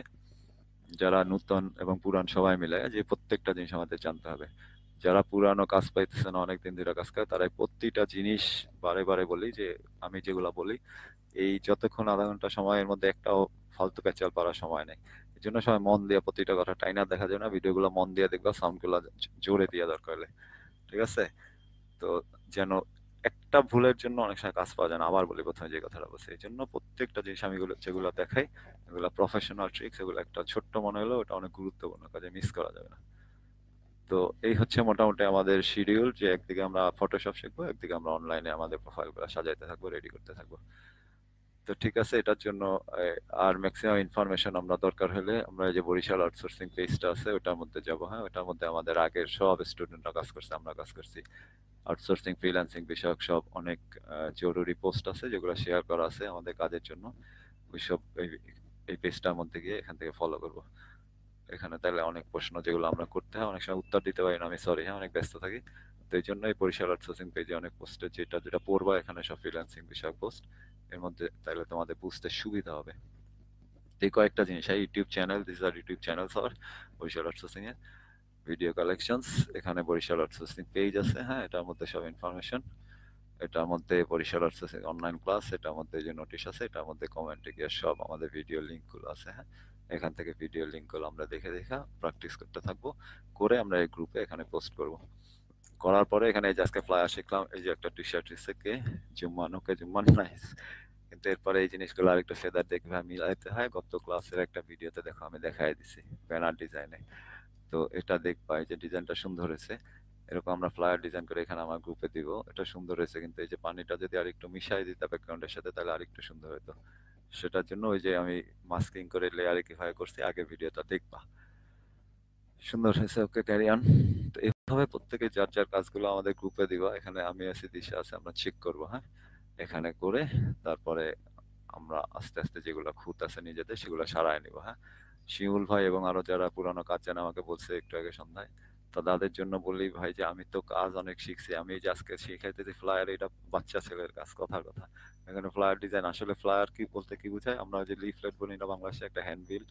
যারা নূতন এবং পুরান সবাই মিলে যে প্রত্যেকটা জিনিস আমাদের জানতে হবে যারা পুরানো কাজ পাইতেছে না অনেকদিন ধরে কাজ করে তারাই প্রতিটা জিনিস বারে বারে বলি যে আমি যেগুলা বলি এই যতক্ষণ আধা ঘন্টা সময়ের মধ্যে একটাও ফালতু প্যাচাল পারার সময় নেই এই জন্য সবাই মন দিয়ে প্রতিটা কথা টাইনার দেখা যায় না ভিডিওগুলো মন দিয়ে দেখবা সাউন্ডগুলো জোরে দিয়ে দরকার হলে ঠিক আছে তো যেন একটা ভুলের জন্য অনেক সময় কাজ পাওয়া যায় না আবার বলি প্রথমে যে কথাটা বলছি এই জন্য প্রত্যেকটা জিনিস আমি যেগুলো দেখাই এগুলো প্রফেশনাল ট্রিক্স এগুলো একটা ছোট্ট মনে হলো ওটা অনেক গুরুত্বপূর্ণ কাজে মিস করা যাবে না তো এই হচ্ছে মোটামুটি আমাদের শিডিউল যে একদিকে আমরা ফটোশপ শিখবো একদিকে আমরা অনলাইনে আমাদের প্রোফাইলগুলো সাজাইতে থাকবো রেডি করতে থাকবো তো ঠিক আছে এটার জন্য আর ম্যাক্সিমাম ইনফরমেশন আমরা দরকার হলে আমরা যে বরিশাল আউটসোর্সিং পেজটা আছে ওটার মধ্যে যাবো হ্যাঁ ওটার মধ্যে আমাদের আগের সব স্টুডেন্টরা কাজ করছে আমরা কাজ করছি আউটসোর্সিং ফ্রিল্যান্সিং বিষয়ক সব অনেক জরুরি পোস্ট আছে যেগুলো শেয়ার করা আছে আমাদের কাজের জন্য ওইসব এই পেজটার মধ্যে গিয়ে এখান থেকে ফলো করবো এখানে তাহলে অনেক প্রশ্ন যেগুলো আমরা করতে হয় অনেক সময় উত্তর দিতে পারি না আমি সরি হ্যাঁ অনেক ব্যস্ত থাকি তো এই জন্যই বরিশাল আউটসোর্সিং পেজে অনেক পোস্টে যেটা যেটা পড়বা এখানে সব ফ্রিল্যান্সিং বিষয়ক পোস্ট এর মধ্যে তাহলে তোমাদের বুঝতে সুবিধা হবে এই কয়েকটা জিনিস হ্যাঁ ইউটিউব চ্যানেল দিস আর ইউটিউব চ্যানেল সর বরিশাল আউটসোর্সিং এর ভিডিও কালেকশনস এখানে বরিশাল আউটসোর্সিং পেজ আছে হ্যাঁ এটার মধ্যে সব ইনফরমেশন এটার মধ্যে বরিশাল আউটসোর্সিং অনলাইন ক্লাস এটার মধ্যে যে নোটিশ আছে এটার মধ্যে কমেন্টে গিয়ে সব আমাদের ভিডিও লিঙ্কগুলো আছে হ্যাঁ এখান থেকে ভিডিও লিঙ্কগুলো আমরা দেখে দেখা প্র্যাকটিস করতে থাকবো করে আমরা এই গ্রুপে এখানে পোস্ট করব করার পরে এখানে এই যে আজকে ফ্লায়ার শিখলাম এই যে একটা টি শার্ট কে জুম্মান ওকে জুম্মান নাইস কিন্তু এরপরে এই জিনিসগুলো আরেকটা ফেদার দেখবে আমি মিলাইতে হয় গত ক্লাসের একটা ভিডিওতে দেখো আমি দেখাই দিছি ব্যানার ডিজাইনে তো এটা দেখবা এই যে ডিজাইনটা সুন্দর হয়েছে এরকম আমরা ফ্লায়ার ডিজাইন করে এখানে আমার গ্রুপে দিব এটা সুন্দর হয়েছে কিন্তু এই যে পানিটা যদি আরেকটু মিশাই দিতে ব্যাকগ্রাউন্ডের সাথে তাহলে আরেকটু সুন্দর হতো সেটার জন্য ওই যে আমি মাস্কিং করে লেয়ারে কিভাবে করছি আগে ভিডিওটা দেখবা সুন্দর হয়েছে ওকে ক্যারিয়ান তো এইভাবে প্রত্যেকে যার যার কাজগুলো আমাদের গ্রুপে দিবা এখানে আমি আছি দিশা আছে আমরা চেক করব হ্যাঁ এখানে করে তারপরে আমরা আস্তে আস্তে যেগুলো খুঁত আছে নিজেদের সেগুলো সারায় নিব হ্যাঁ শিমুল ভাই এবং আরো যারা পুরানো কাজ জানে আমাকে বলছে একটু আগে সন্ধ্যায় তা তাদের জন্য বলি ভাই যে আমি তো কাজ অনেক শিখছি আমি যে আজকে শিখাইতে যে ফ্লায়ার এটা বাচ্চা ছেলের কাজ কথার কথা এখানে ফ্লায়ার ডিজাইন আসলে ফ্লায়ার কি বলতে কি বোঝায় আমরা যে লিফলেট বলি না বাংলাদেশে একটা হ্যান্ডবিল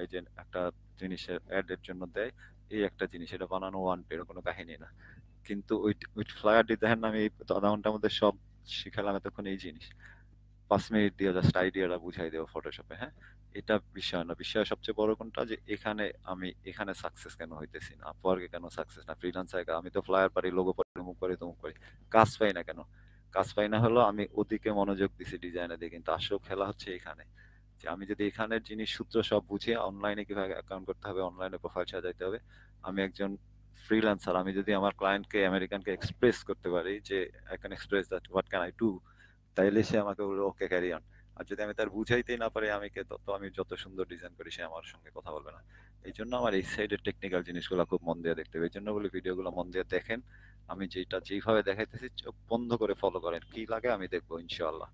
এই যে একটা জিনিসের অ্যাডের জন্য দেয় এই একটা জিনিস এটা বানানো ওয়ান এর কোনো কাহিনী না কিন্তু ওই ওই ফ্লায়ার ডিজাইন নামে এই আধা ঘন্টার মধ্যে সব শিখালাম এতক্ষণ এই জিনিস পাঁচ মিনিট দিয়ে জাস্ট আইডিয়াটা বুঝাই দেবো ফটোশপে হ্যাঁ এটা বিষয় না বিষয় সবচেয়ে বড় কোনটা যে এখানে আমি এখানে সাকসেস কেন হইতেছি না আপওয়ার্কে কেন সাকসেস না ফ্রিল্যান্সারে আমি তো ফ্লায়ার পারি লোগো পারি অমুক পারি তমুক পারি কাজ পাই না কেন কাজ পাই না হলো আমি ওদিকে মনোযোগ দিছি ডিজাইনে দিয়ে কিন্তু আসল খেলা হচ্ছে এখানে যে আমি যদি এখানের জিনিস সূত্র সব বুঝে অনলাইনে কিভাবে অ্যাকাউন্ট করতে হবে অনলাইনে প্রোফাইল সাজাইতে হবে আমি একজন ফ্রিল্যান্সার আমি যদি আমার ক্লায়েন্টকে আমেরিকানকে এক্সপ্রেস করতে পারি যে I can express that what can I do তাইলে সে আমাকে বলবে ওকে ক্যারি অন আর যদি আমি তার বুঝাইতেই না পারি আমি তত আমি যত সুন্দর ডিজাইন করি সে আমার সঙ্গে কথা বলবে না এই জন্য আমার এই সাইডের টেকনিক্যাল জিনিসগুলো খুব মন দিয়ে দেখতে হবে এই জন্য বলি ভিডিওগুলো মন দিয়ে দেখেন আমি যেটা যেইভাবে দেখাইতেছি চোখ বন্ধ করে ফলো করেন কি লাগে আমি দেখবো ইনশাআল্লাহ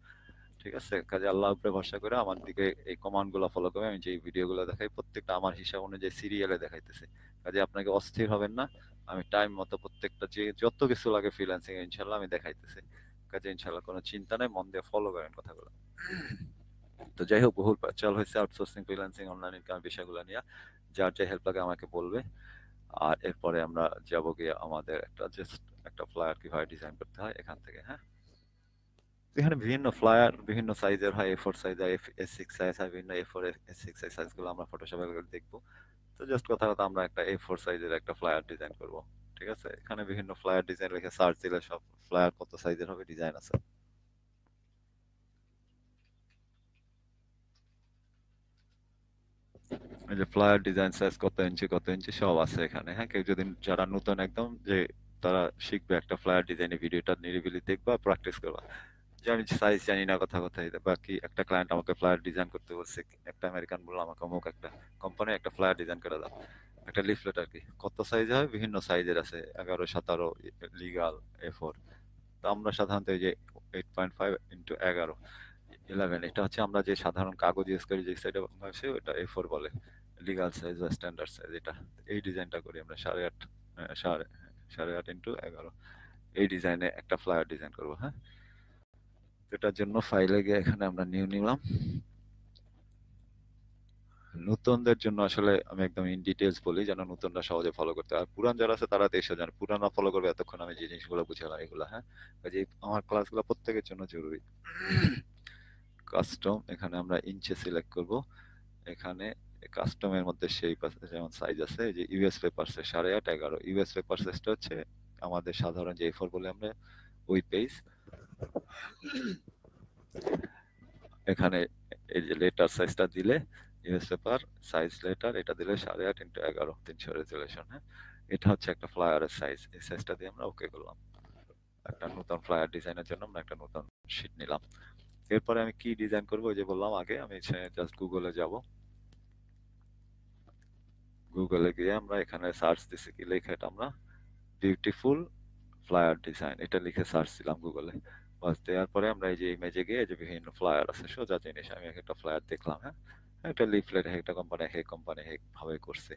ঠিক আছে কাজে আল্লাহ উপরে ভরসা করে আমার দিকে এই কমান্ডগুলো ফলো করে আমি যে ভিডিওগুলো দেখাই প্রত্যেকটা আমার হিসাব অনুযায়ী সিরিয়ালে দেখাইতেছি কাজে আপনাকে অস্থির হবেন না আমি টাইম মতো প্রত্যেকটা যে যত কিছু লাগে ফ্রিল্যান্সিং ইনশাল্লাহ আমি দেখাইতেছি কাজে ইনশাল্লাহ কোনো চিন্তা নেই মন দিয়ে ফলো করেন কথাগুলো তো যাই হোক বহুল চাল হয়েছে আউটসোর্সিং ফ্রিল্যান্সিং অনলাইন ইনকাম বিষয়গুলো নিয়ে যার যে হেল্প লাগে আমাকে বলবে আর এরপরে আমরা যাব গিয়ে আমাদের একটা জাস্ট একটা ফ্লায়ার কিভাবে ডিজাইন করতে হয় এখান থেকে হ্যাঁ এখানে বিভিন্ন ফ্লায়ার বিভিন্ন সাইজের হয় এ ফোর সাইজ হয় এ সিক্স সাইজ হয় বিভিন্ন A four A six size সাইজগুলো আমরা ফটোশপে দেখবো তো জাস্ট কথা কথা আমরা একটা এ ফোর সাইজের একটা ফ্লায়ার ডিজাইন করবো ঠিক আছে এখানে বিভিন্ন ফ্লায়ার ডিজাইন রেখে সার্চ দিলে সব ফ্লায়ার কত সাইজের হবে ডিজাইন আছে যে ফ্লায়ার ডিজাইন সাইজ কত ইঞ্চি কত ইঞ্চি সব আছে এখানে হ্যাঁ কেউ যদি যারা নতুন একদম যে তারা শিখবে একটা ফ্লায়ার ডিজাইনের ভিডিওটা নিরিবিলি দেখবা প্র্যাকটিস করবা যে আমি সাইজ জানি না কথা কথাই বাকি একটা ক্লায়েন্ট আমাকে ফ্লায়ার ডিজাইন করতে বলছে একটা আমেরিকান বললো আমাকে অমুক একটা কোম্পানি একটা ফ্লায়ার ডিজাইন করে দাও একটা লিফলেট আর কি কত সাইজ হয় বিভিন্ন সাইজের আছে এগারো সতেরো লিগাল এ ফোর তো আমরা সাধারণত এই যে এইট পয়েন্ট ফাইভ ইন্টু এগারো ইলেভেন এটা হচ্ছে আমরা যে সাধারণ কাগজ ইউজ করি যে সাইডে ওটা এ ফোর বলে লিগাল সাইজ বা স্ট্যান্ডার্ড সাইজ এটা এই ডিজাইনটা করি আমরা সাড়ে আট সাড়ে সাড়ে আট ইন্টু এগারো এই ডিজাইনে একটা ফ্লায়ার ডিজাইন করবো হ্যাঁ এটার জন্য ফাইলে গিয়ে এখানে আমরা নিউ নিলাম নতুনদের জন্য আসলে আমি একদম ইন ডিটেলস বলি যেন নতুনরা সহজে ফলো করতে আর পুরান যারা আছে তারা তো জানে পুরানরা ফলো করবে এতক্ষণ আমি যে জিনিসগুলো বুঝালাম এগুলো হ্যাঁ কাজে আমার ক্লাসগুলো প্রত্যেকের জন্য জরুরি কাস্টম *clears throat* এখানে আমরা ইঞ্চে সিলেক্ট করব এখানে কাস্টমের মধ্যে সেই যেমন সাইজ আছে যে ইউএস পেপারসে সাড়ে আট এগারো ইউএস সাইজটা হচ্ছে আমাদের সাধারণ যে ফোর বলে আমরা ওই পেজ এখানে এই যে লেটার সাইজটা দিলে ইউএস পেপার সাইজ লেটার এটা দিলে সাড়ে আট ইন্টু এগারো তিনশো রেজুলেশন হ্যাঁ এটা হচ্ছে একটা ফ্লায়ারের সাইজ এই সাইজটা দিয়ে আমরা ওকে করলাম একটা নতুন ফ্লায়ার ডিজাইনের জন্য আমরা একটা নতুন শিট নিলাম এরপরে আমি কি ডিজাইন করবো যে বললাম আগে আমি জাস্ট গুগলে যাবো গুগলে গিয়ে আমরা এখানে সার্চ দিছি কি লেখা এটা আমরা বিউটিফুল ফ্লায়ার ডিজাইন এটা লিখে সার্চ দিলাম গুগলে বাস দেওয়ার পরে আমরা এই যে ইমেজে গিয়ে যে বিভিন্ন ফ্লায়ার আছে সোজা জিনিস আমি একটা ফ্লায়ার দেখলাম হ্যাঁ একটা লিফলেট একটা কোম্পানি হেক কোম্পানি হেক ভাবে করছে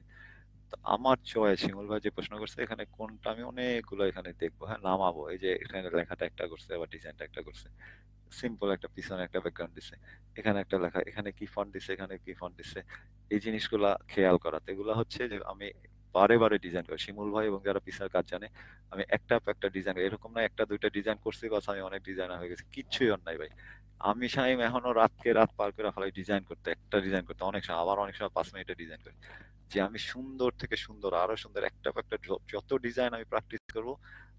তো আমার চয়েস শিমুল ভাই যে প্রশ্ন করছে এখানে কোনটা আমি অনেকগুলো এখানে দেখবো হ্যাঁ নামাবো এই যে এখানে লেখাটা একটা করছে আবার ডিজাইনটা একটা করছে সিম্পল একটা পিছনে একটা ব্যাকগ্রাউন্ড দিছে এখানে একটা লেখা এখানে কি ফন্ট দিছে এখানে কি ফন্ট দিছে এই জিনিসগুলো খেয়াল করা এগুলো হচ্ছে যে আমি বারে বারে ডিজাইন করি শিমুল ভাই এবং যারা পিছনের কাজ জানে আমি একটা একটা ডিজাইন এরকম না একটা দুইটা ডিজাইন করছি বা আমি অনেক ডিজাইনার হয়ে গেছি কিচ্ছুই অন্যায় ভাই আমি সাইম এখনো রাতকে রাত পার করে ফেলাই ডিজাইন করতে একটা ডিজাইন করতে অনেক সময় আবার অনেক সময় পাঁচ মিনিটে ডিজাইন করি যে আমি সুন্দর থেকে সুন্দর আরো সুন্দর একটা একটা যত ডিজাইন আমি প্র্যাকটিস করবো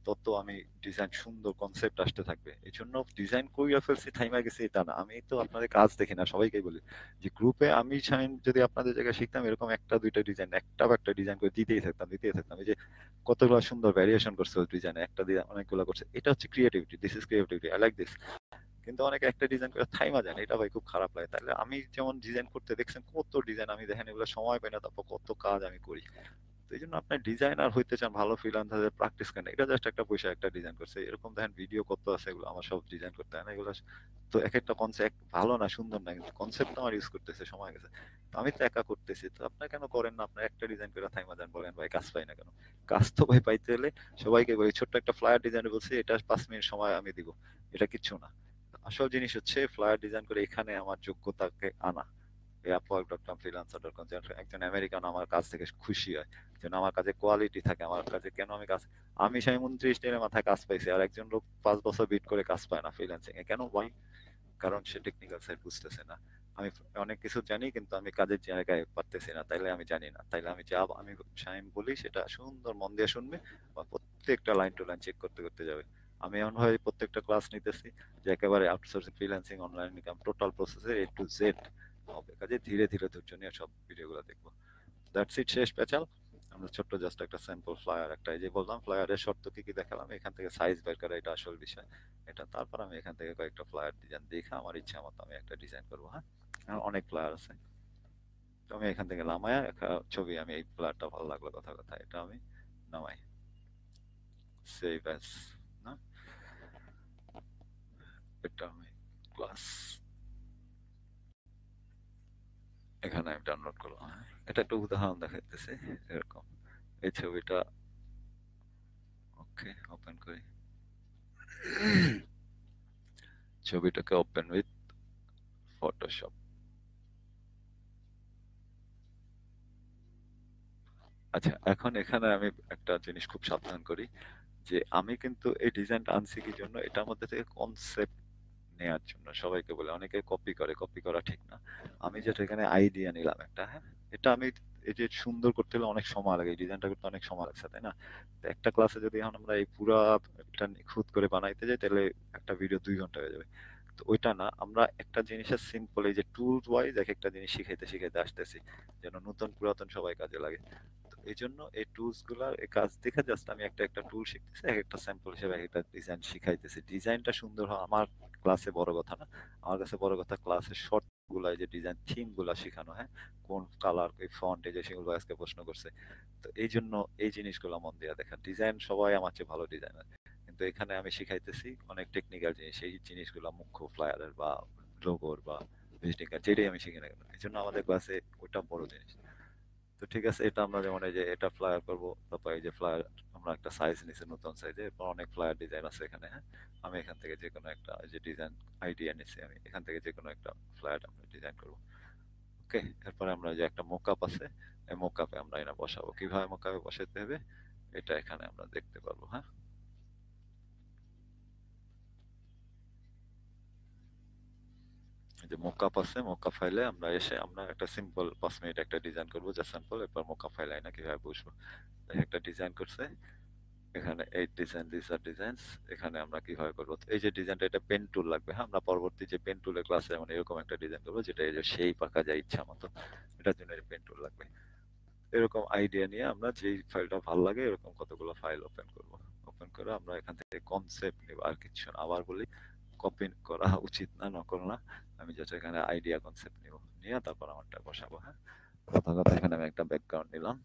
তত আমি ডিজাইন সুন্দর কনসেপ্ট আসতে থাকবে এই জন্য ডিজাইন করিয়া ফেলছি থাইমা গেছে এটা না আমি তো আপনাদের কাজ দেখি না সবাইকে বলি যে গ্রুপে আমি সাইন যদি আপনাদের জায়গায় শিখতাম এরকম একটা দুইটা ডিজাইন একটা বা একটা ডিজাইন করে দিতেই থাকতাম দিতেই থাকতাম এই যে কতগুলো সুন্দর ভ্যারিয়েশন করছে ডিজাইনে একটা দিয়ে অনেকগুলো করছে এটা হচ্ছে creativity this is creativity I like this কিন্তু অনেকে একটা ডিজাইন করে থাইমা জানে এটা ভাই খুব খারাপ লাগে তাহলে আমি যেমন ডিজাইন করতে দেখছেন কত ডিজাইন আমি দেখেন এগুলো সময় পাই না তারপর কত কাজ আমি করি এই জন্য আপনি ডিজাইনার হইতে চান ভালো ফ্রিল্যান্সারদের প্র্যাকটিস করেন এটা জাস্ট একটা পয়সা একটা ডিজাইন করছে এরকম দেখেন ভিডিও কত আছে এগুলো আমার সব ডিজাইন করতে হয় না এগুলো তো এক একটা কনসেপ্ট ভালো না সুন্দর না কিন্তু কনসেপ্ট আমার ইউজ করতেছে সময় গেছে তো আমি তো একা করতেছি তো আপনার কেন করেন না আপনার একটা ডিজাইন করে থাইমা দেন বলেন ভাই কাজ পাই না কেন কাজ তো ভাই পাইতে হলে সবাইকে ভাই ছোট্ট একটা ফ্লায়ার ডিজাইন বলছি এটা পাঁচ মিনিট সময় আমি দিব এটা কিচ্ছু না আসল জিনিস হচ্ছে ফ্লায়ার ডিজাইন করে এখানে আমার যোগ্যতাকে আনা Upwork dot com freelancer dot com একজন আমেরিকান আমার কাজ থেকে খুশি হয় যেন আমার কাছে কোয়ালিটি থাকে আমার কাছে কেন আমি কাজ আমি সাই উনত্রিশ দিনের মাথায় কাজ পাইছি আর একজন লোক পাঁচ বছর বিট করে কাজ পায় না ফ্রিল্যান্সিং এ কেন ওয়াই কারণ সে টেকনিক্যাল সাইড বুঝতেছে না আমি অনেক কিছু জানি কিন্তু আমি কাজের জায়গায় পারতেছি না তাইলে আমি জানি না তাইলে আমি যা আমি সাইম বলি সেটা সুন্দর মন দিয়ে শুনবে বা প্রত্যেকটা লাইন টু লাইন চেক করতে করতে যাবে আমি এমনভাবে প্রত্যেকটা ক্লাস নিতেছি যে একেবারে outsourcing freelancing online income total প্রসেসের এ টু জেড হবে কাজে ধীরে ধীরে ধৈর্য নিয়ে সব ভিডিওগুলো দেখবো দ্যাটস ইট শেষ প্যাচাল আমরা ছোট্ট জাস্ট একটা স্যাম্পল ফ্লায়ার একটা এই যে বললাম ফ্লায়ারের শর্ত কী কী দেখালাম এখান থেকে সাইজ বের করা এটা আসল বিষয় এটা তারপর আমি এখান থেকে কয়েকটা ফ্লায়ার ডিজাইন দেখে আমার ইচ্ছা মতো আমি একটা ডিজাইন করবো হ্যাঁ অনেক ফ্লায়ার আছে তো আমি এখান থেকে নামায়া একটা ছবি আমি এই ফ্লায়ারটা ভালো লাগলো কথা কথা এটা আমি নামাই সেই ব্যাস না এটা আমি ক্লাস এখানে আমি ডাউনলোড করলাম এটা একটা উদাহরণ দেখাইতেছে এরকম এই ছবিটা ওকে ওপেন করি ছবিটাকে ওপেন উইথ ফটোশপ আচ্ছা এখন এখানে আমি একটা জিনিস খুব সাবধান করি যে আমি কিন্তু এই ডিজাইনটা আনছি কি জন্য এটার মধ্যে থেকে কনসেপ্ট নেওয়ার জন্য সবাইকে বলে অনেকে কপি করে কপি করা ঠিক না আমি যেটা এখানে আইডিয়া নিলাম একটা হ্যাঁ এটা আমি এই যে সুন্দর করতে হলে অনেক সময় লাগে ডিজাইনটা করতে অনেক সময় লাগছে তাই না একটা ক্লাসে যদি এখন আমরা এই পুরা এটা খুঁত করে বানাইতে যাই তাহলে একটা ভিডিও দুই ঘন্টা হয়ে যাবে তো ওইটা না আমরা একটা জিনিসের সিম্পল এই যে টুলস ওয়াইজ এক একটা জিনিস শিখাইতে শিখাইতে আসতেছি যেন নতুন পুরাতন সবাই কাজে লাগে এই জন্য এই টুলসগুলোর কাজ দেখে জাস্ট আমি একটা একটা টুল শিখতেছি এক একটা স্যাম্পল হিসেবে এক একটা ডিজাইন শিখাইতেছি ডিজাইনটা সুন্দর হয় আমার ক্লাসে বড় কথা না আমার কাছে বড় কথা ক্লাসের শর্ট গুলা যে ডিজাইন থিম গুলা শেখানো হ্যাঁ কোন কালার এই ফন্ট এই যে সেগুলো আজকে প্রশ্ন করছে তো এই জন্য এই জিনিসগুলো মন দিয়ে দেখা ডিজাইন সবাই আমার চেয়ে ভালো ডিজাইনার কিন্তু এখানে আমি শিখাইতেছি অনেক টেকনিক্যাল জিনিস এই জিনিসগুলো মুখ্য ফ্লায়ারের বা লোগোর বা ভিজিটিং কার্ড যেটাই আমি শিখে না এই জন্য আমাদের ক্লাসে ওটা বড় জিনিস তো ঠিক আছে এটা আমরা যেমন এই যে এটা ফ্লায়ার করব তারপর এই যে ফ্লায়ার আমরা একটা সাইজ নিছি নতুন সাইজে এরপর অনেক ফ্লায়ার ডিজাইন আছে এখানে হ্যাঁ আমি এখান থেকে যে কোনো একটা যে ডিজাইন আইডিয়া নিছি আমি এখান থেকে যে কোনো একটা ফ্লায়ার আমরা ডিজাইন করব ওকে এরপরে আমরা যে একটা মোকআপ আছে এই মোকআপে আমরা এটা বসাবো কিভাবে মোকআপে বসাতে হবে এটা এখানে আমরা দেখতে পারবো হ্যাঁ যে মোকাপ আছে মোকআপ ফাইলে আমরা এসে আমরা একটা সিম্পল পাঁচ মিনিট একটা ডিজাইন করবো যা স্যাম্পল এরপর মোকআপ ফাইল না কীভাবে বসবো একটা ডিজাইন করছে এখানে এই ডিজাইন দিস আর ডিজাইনস এখানে আমরা কীভাবে করবো এই যে ডিজাইনটা এটা পেন টুল লাগবে হ্যাঁ আমরা পরবর্তী যে পেন টুলের ক্লাসে মানে এরকম একটা ডিজাইন করবো যেটা এই যে সেই পাকা যায় ইচ্ছা মতো এটার জন্য পেন টুল লাগবে এরকম আইডিয়া নিয়ে আমরা যেই ফাইলটা ভালো লাগে এরকম কতগুলো ফাইল ওপেন করব ওপেন করে আমরা এখান থেকে কনসেপ্ট নেব আর কিছু আবার বলি কপি করা উচিত না নকল না আমি যেটা এখানে আইডিয়া কনসেপ্ট নিব নিয়ে তারপর আমারটা বসাবো হ্যাঁ কথা কথা এখানে আমি একটা ব্যাকগ্রাউন্ড নিলাম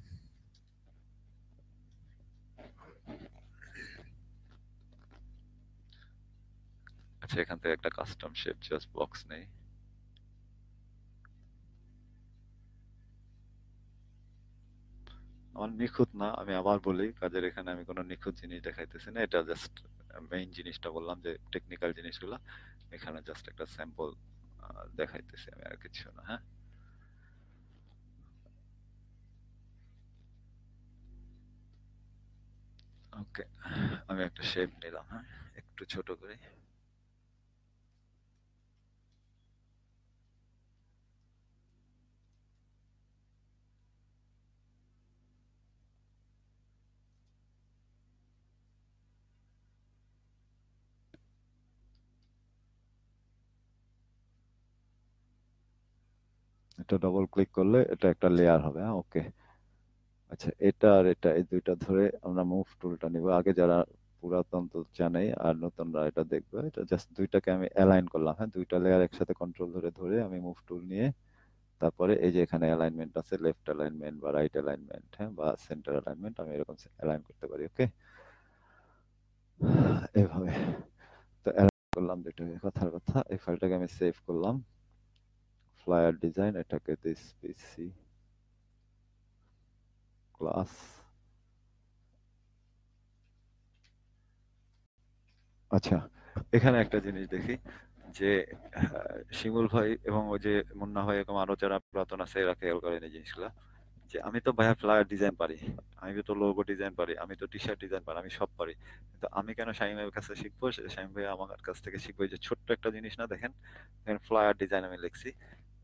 আচ্ছা এখান থেকে একটা কাস্টম শেপ জাস্ট বক্স নেই আমার নিখুঁত না আমি আবার বলি কাজের এখানে আমি কোনো নিখুঁত জিনিস দেখাইতেছি না এটা জাস্ট মেইন জিনিসটা বললাম যে টেকনিক্যাল জিনিসগুলো এখানে জাস্ট একটা স্যাম্পল দেখাইতেছি আমি আর কিছু না হ্যাঁ ওকে আমি একটা শেপ নিলাম হ্যাঁ একটু ছোট করে এটা ডবল ক্লিক করলে এটা একটা লেয়ার হবে হ্যাঁ ওকে আচ্ছা এটা আর এটা এই দুইটা ধরে আমরা মুভ টুলটা নিব আগে যারা পুরাতন তো জানেই আর নতুনরা এটা দেখবে এটা জাস্ট দুইটাকে আমি অ্যালাইন করলাম হ্যাঁ দুইটা লেয়ার একসাথে কন্ট্রোল ধরে ধরে আমি মুভ টুল নিয়ে তারপরে এই যে এখানে অ্যালাইনমেন্ট আছে লেফট অ্যালাইনমেন্ট বা রাইট অ্যালাইনমেন্ট হ্যাঁ বা সেন্টার অ্যালাইনমেন্ট আমি এরকম অ্যালাইন করতে পারি ওকে এভাবে তো অ্যালাইন করলাম দুটো কথার কথা এই ফাইলটাকে আমি সেভ করলাম flyer design attack this PC class. আচ্ছা এখানে একটা জিনিস দেখি যে শিমুল ভাই এবং ওই যে মুন্না ভাই এরকম আরো যারা পুরাতন আছে এরা খেয়াল করেন এই জিনিসগুলা যে আমি তো ভাইয়া ফ্লায়ার ডিজাইন পারি আমি তো লোগো ডিজাইন পারি আমি তো টি শার্ট ডিজাইন পারি আমি সব পারি তো আমি কেন শাহিম ভাইয়ের কাছে শিখবো শাহিম ভাই আমার কাছ থেকে শিখবো যে ছোট্ট একটা জিনিস না দেখেন ফ্লায়ার ডিজাইন আমি লিখছি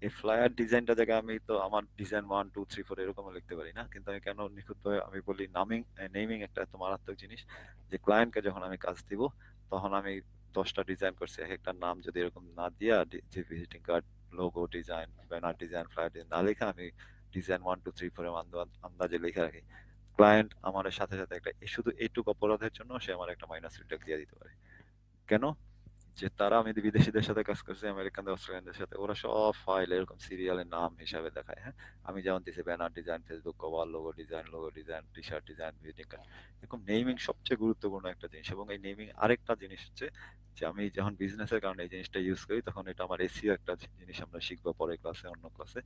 এই ফ্লায়ার ডিজাইনটা জায়গায় আমি তো আমার design one two three four এরকম লিখতে পারি না কিন্তু আমি কেন নিখুঁতভাবে আমি বলি নামিং নেমিং একটা এত মারাত্মক জিনিস যে ক্লায়েন্টকে যখন আমি কাজ দিব তখন আমি দশটা ডিজাইন করছি এক একটা নাম যদি এরকম না দিয়া যে visiting card logo design banner design flyer design না লেখা আমি ডিজাইন ওয়ান টু থ্রি ফোরের আন্দাজে লিখে রাখি ক্লায়েন্ট আমার সাথে সাথে একটা শুধু এইটুকু অপরাধের জন্য সে আমার একটা মাইনাস ফিডব্যাক দিয়ে দিতে পারে কেন যে তারা আমি বিদেশিদের সাথে কাজ করছি আমেরিকানদের অস্ট্রেলিয়ানদের সাথে ওরা সব ফাইল এরকম সিরিয়ালের নাম হিসাবে দেখায় হ্যাঁ আমি যেমন দিয়েছি banner design Facebook cover logo design logo design T shirt design visiting card এরকম নেমিং সবচেয়ে গুরুত্বপূর্ণ একটা জিনিস এবং এই নেমিং আরেকটা জিনিস হচ্ছে যে আমি যখন বিজনেসের কারণে এই জিনিসটা ইউজ করি তখন এটা আমার এসিও e একটা জিনিস আমরা শিখবো পরের ক্লাসে অন্য ক্লাসে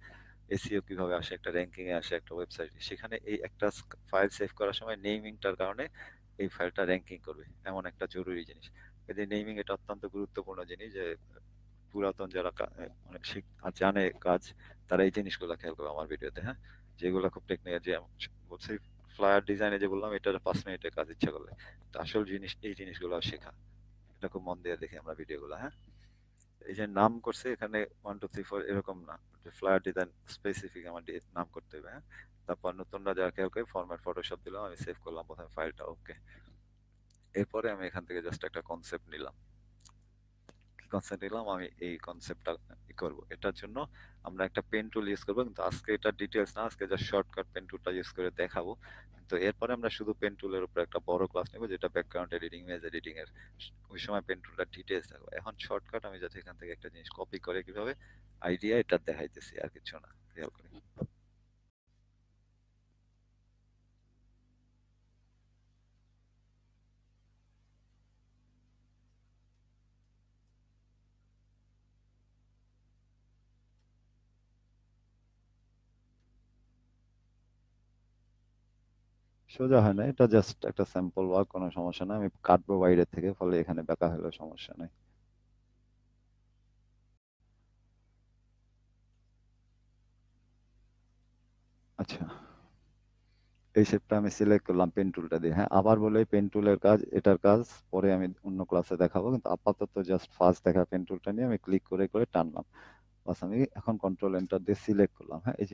এসিও e কিভাবে আসে একটা র্যাঙ্কিং এ আসে একটা ওয়েবসাইট সেখানে এই একটা ফাইল সেভ করার সময় নেমিংটার কারণে এই ফাইলটা র্যাঙ্কিং করবে এমন একটা জরুরি জিনিস এদের নেইমিং এটা অত্যন্ত গুরুত্বপূর্ণ জিনিস যে পুরাতন যারা মানে জানে কাজ তারা এই জিনিসগুলো খেয়াল করবে আমার ভিডিওতে হ্যাঁ যেগুলো খুব টেকনিক্যাল যে বলছি ফ্লায়ার ডিজাইনে যে বললাম এটা পাঁচ মিনিটের কাজ ইচ্ছা করলে তো আসল জিনিস এই জিনিসগুলো শেখা এটা খুব মন দিয়ে দেখি আমরা ভিডিওগুলো হ্যাঁ এই যে নাম করছে এখানে ওয়ান টু থ্রি ফোর এরকম না ফ্লায়ার ডিজাইন স্পেসিফিক আমার নাম করতে হবে হ্যাঁ তারপর নতুনরা যারা খেয়াল করে ফরম্যাট ফটোশপ দিলাম আমি সেভ করলাম প্রথমে ফাইলটা ওকে এরপরে আমি এখান থেকে জাস্ট একটা কনসেপ্ট নিলাম কনসেপ্ট নিলাম আমি এই কনসেপ্টটা ই করব এটার জন্য আমরা একটা পেন টুল ইউজ করবো কিন্তু আজকে এটা ডিটেলস না আজকে জাস্ট শর্টকাট পেন টুলটা ইউজ করে দেখাবো তো এরপরে আমরা শুধু পেন টুলের উপর একটা বড় ক্লাস নেব যেটা ব্যাকগ্রাউন্ড এডিটিং মেজ এডিটিং এর ওই সময় পেন টুলটা ডিটেলস থাকবে এখন শর্টকাট আমি যাতে এখান থেকে একটা জিনিস কপি করে কিভাবে আইডিয়া এটা দেখাইতেছি আর কিছু না খেয়াল করি সোজা হয় না এটা জাস্ট একটা স্যাম্পল ওয়ার্ক কোনো সমস্যা না আমি কাটবো বাইরে থেকে ফলে এখানে বেঁকা হলেও সমস্যা নাই আচ্ছা এই শেপটা আমি সিলেক্ট করলাম পেন টুলটা দিয়ে হ্যাঁ আবার বলে পেন টুলের কাজ এটার কাজ পরে আমি অন্য ক্লাসে দেখাবো কিন্তু আপাতত জাস্ট ফার্স্ট দেখা পেন টুলটা নিয়ে আমি ক্লিক করে করে টানলাম বাস আমি এখন কন্ট্রোল এন্টার দিয়ে সিলেক্ট করলাম হ্যাঁ এই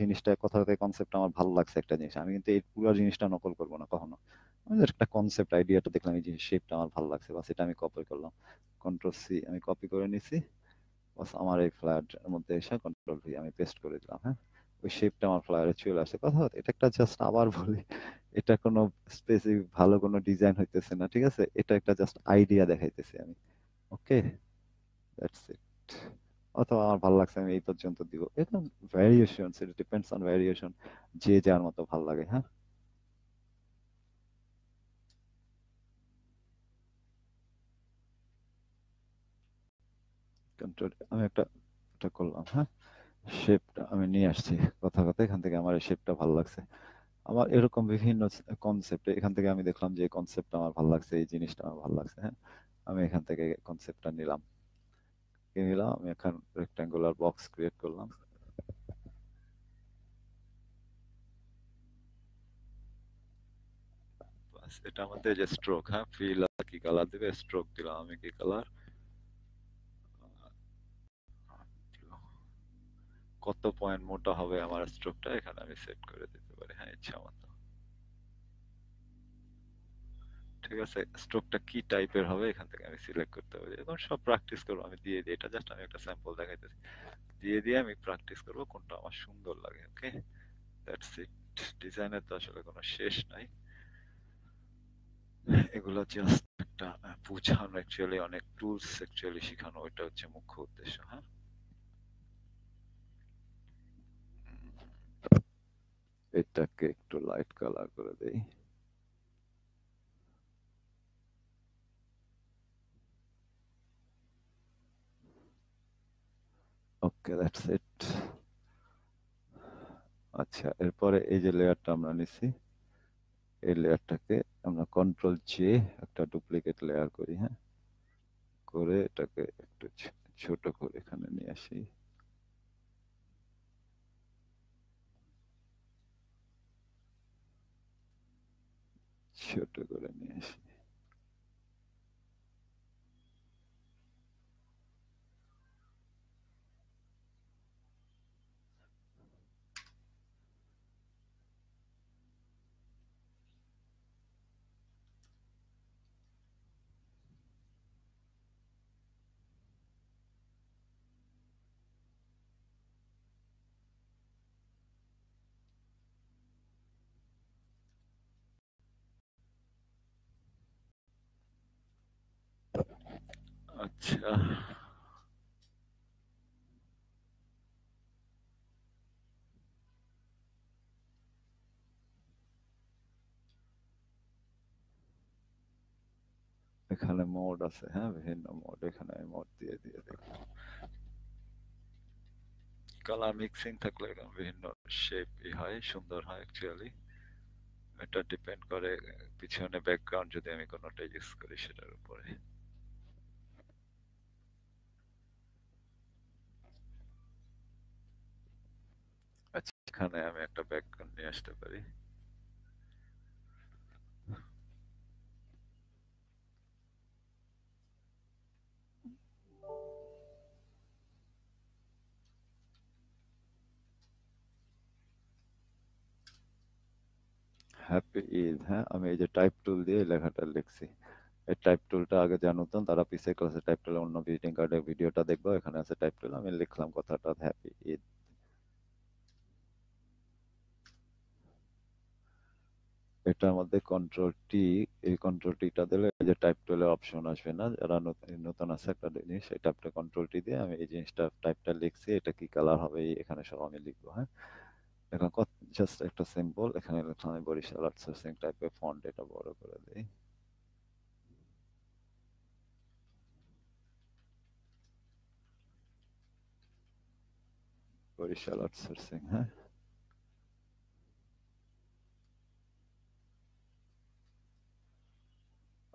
জিনিসটা কোথাও থেকে কনসেপ্ট আমার ভালো লাগছে একটা জিনিস আমি কিন্তু এই পুরো জিনিসটা নকল করবো না কখনো আমি একটা কনসেপ্ট আইডিয়াটা দেখলাম এই জিনিস শেপটা আমার ভালো লাগছে বাস এটা আমি কপি করলাম কন্ট্রোল সি আমি কপি করে নিছি বাস আমার এই ফ্লায়ারের মধ্যে এসে কন্ট্রোল ভি আমি পেস্ট করে দিলাম হ্যাঁ ওই শেপটা আমার ফ্লায়ারে চলে আসে কথা এটা একটা জাস্ট আবার বলি এটা কোনো স্পেসিফিক ভালো কোনো ডিজাইন হইতেছে না ঠিক আছে এটা একটা জাস্ট আইডিয়া দেখাইতেছে আমি ওকে দ্যাটস ইট অথবা আমার ভালো লাগছে আমি এই পর্যন্ত দিব এরকম variation it depends on variation যে যার মতো ভালো লাগে হ্যাঁ আমি একটা এটা করলাম হ্যাঁ শেপটা আমি নিয়ে আসছি কথা কথা এখান থেকে আমার এই শেপটা ভালো লাগছে আমার এরকম বিভিন্ন কনসেপ্ট এখান থেকে আমি দেখলাম যে কনসেপ্টটা আমার ভালো লাগছে এই জিনিসটা আমার ভালো লাগছে হ্যাঁ আমি এখান থেকে কনসেপ্টটা নিলাম নিলাম আমি এখন রেক্ট্যাঙ্গুলার বক্স ক্রিয়েট করলাম এটা আমাদের যে স্ট্রোক হ্যাঁ ফিল কি কালার দেবে স্ট্রোক দিলাম আমি কি কালার কত পয়েন্ট মোটা হবে আমার স্ট্রোকটা এখানে আমি সেট করে দিতে পারি হ্যাঁ ইচ্ছা আমার ঠিক আছে স্ট্রোকটা কি টাইপের হবে এখান থেকে আমি সিলেক্ট করতে পারি এরকম সব প্র্যাকটিস করবো আমি দিয়ে দিই এটা জাস্ট আমি একটা স্যাম্পল দেখাইতেছি দিয়ে দিয়ে আমি প্র্যাকটিস করবো কোনটা আমার সুন্দর লাগে ওকে দ্যাটস ইট ডিজাইনের তো আসলে কোনো শেষ নাই এগুলো জাস্ট একটা বুঝানো অ্যাকচুয়ালি অনেক টুলস অ্যাকচুয়ালি শেখানো ওইটা হচ্ছে মুখ্য উদ্দেশ্য হ্যাঁ এটাকে একটু লাইট কালার করে দেই ওকে দ্যাটস ইট আচ্ছা এরপরে এই যে লেয়ারটা আমরা নিছি এই লেয়ারটাকে আমরা কন্ট্রোল জে একটা ডুপ্লিকেট লেয়ার করি হ্যাঁ করে এটাকে একটু ছোট করে এখানে নিয়ে আসি ছোট করে নিয়ে আসি আচ্ছা এখানে মোড আছে হ্যাঁ বিভিন্ন মোড এখানে আমি মোড দিয়ে দিয়ে দেখব কালার মিক্সিং থাকলে বিভিন্ন শেপ হয় সুন্দর হয় অ্যাকচুয়ালি এটা ডিপেন্ড করে পিছনে ব্যাকগ্রাউন্ড যদি আমি কোনোটা ইউজ করি সেটার উপরে এখানে আমি একটা ব্যাকগ্রাউন্ড নিয়ে আসতে পারি হ্যাপি ঈদ হ্যাঁ আমি এই যে টাইপ টুল দিয়ে লেখাটা লিখছি এই টাইপ টুলটা আগে জানতাম তারা পিসে ক্লাসে টাইপ টুল অন্য ভিজিটিং কার্ডের ভিডিওটা দেখবো এখানে আছে টাইপ টুল আমি লিখলাম কথাটা হ্যাপি ঈদ এটার মধ্যে কন্ট্রোল টি এই কন্ট্রোল টিটা দিলে যে টাইপ টুলে অপশন আসবে না যারা নতুন আছে একটা জিনিস এই টাইপটা কন্ট্রোল টি দিয়ে আমি এই জিনিসটা টাইপটা লিখছি এটা কি কালার হবে এখানে সব আমি লিখবো হ্যাঁ এখন কত জাস্ট একটা সিম্পল এখানে লিখলাম আমি বরিশাল টাইপ টাইপের ফন্ট এটা বড় করে দিই বরিশাল আউটসোর্সিং আচ্ছা, হ্যাঁ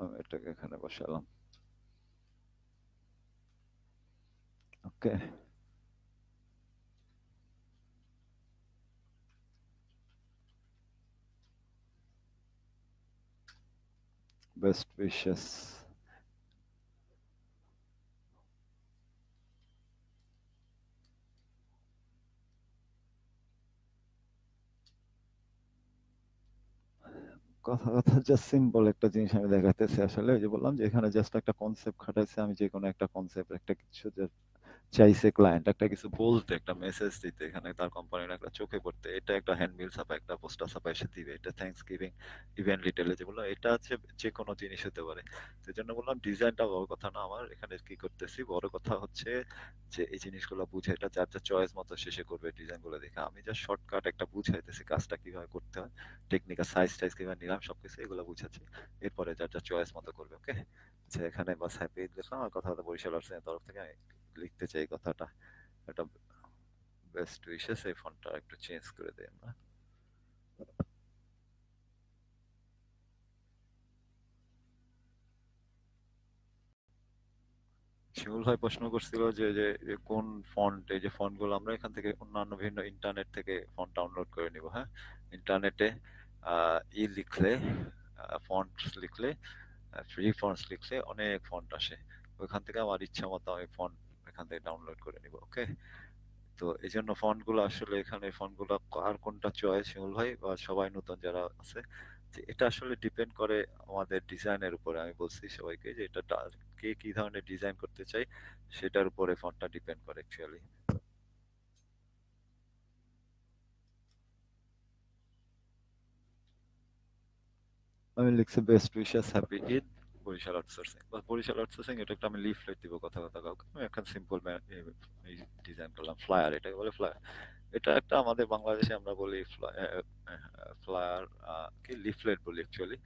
আমি এটাকে এখানে বসালাম ওকে best wishes কথা কথা জাস্ট সিম্পল একটা জিনিস আমি দেখাতেছি আসলে ওই যে বললাম যে এখানে জাস্ট একটা কনসেপ্ট খাটাইছে আমি যে কোনো একটা কনসেপ্ট একটা কিছু চাইছে ক্লায়েন্ট একটা কিছু বলতে একটা মেসেজ দিতে এখানে তার কোম্পানির একটা চোখে পড়তে এটা একটা হ্যান্ডমিল ছাপা একটা পোস্টার ছাপা এসে দিবে এটা থ্যাংকস গিভিং ইভেন্ট ডিটেলে যে বললাম এটা হচ্ছে যে কোনো জিনিস হতে পারে সেই জন্য বললাম ডিজাইনটা বড় কথা না আমার এখানে কি করতেছি বড় কথা হচ্ছে যে এই জিনিসগুলো বুঝে এটা যার যা চয়েস মতো শেষে করবে ডিজাইনগুলো দেখে আমি যা শর্টকাট একটা বুঝাইতেছি কাজটা কিভাবে করতে হয় টেকনিক্যাল সাইজ টাইজ কিভাবে নিলাম সবকিছু এগুলো বুঝাচ্ছি এরপরে যার যা চয়েস মতো করবে ওকে যে আচ্ছা, এখানে বাস হ্যাপি দেখলাম আর কথা বলতে বরিশাল তরফ থেকে লিখতে চাই কথাটা একটা বেস্ট উইশেস এই ফোনটা একটু চেঞ্জ করে দিই আমরা শিমুল ভাই প্রশ্ন করছিল যে যে কোন ফন্ট এই যে ফন্টগুলো আমরা এখান থেকে অন্যান্য ভিন্ন ইন্টারনেট থেকে ফন্ট ডাউনলোড করে নিব হ্যাঁ ইন্টারনেটে ই লিখলে ফন্ট লিখলে ফ্রি ফন্টস লিখলে অনেক ফন্ট আসে ওইখান থেকে আমার ইচ্ছা মতো আমি ফন্ট এখান থেকে ডাউনলোড করে নিব ওকে তো এই জন্য ফন্টগুলো আসলে এখানে ফন্টগুলো আর কোনটা চয়েস শিমুল ভাই বা সবাই নতুন যারা আছে যে এটা আসলে ডিপেন্ড করে আমাদের ডিজাইনের উপরে আমি বলছি সবাইকে যে এটা কে কি ধরনের ডিজাইন করতে চাই সেটার উপরে ফন্টটা ডিপেন্ড করে অ্যাকচুয়ালি আমি লিখছি best wishes happy Eid Barishal outsourcing বা বরিশাল আউটসোর্সিং এটা একটা আমি লিফলেট দিব কথা কথা কাউকে আমি এখন সিম্পল এই ডিজাইন করলাম ফ্লায়ার এটাকে বলে ফ্লায়ার এটা একটা আমাদের বাংলাদেশে আমরা বলি ফ্লায়ার কি লিফলেট বলি অ্যাকচুয়ালি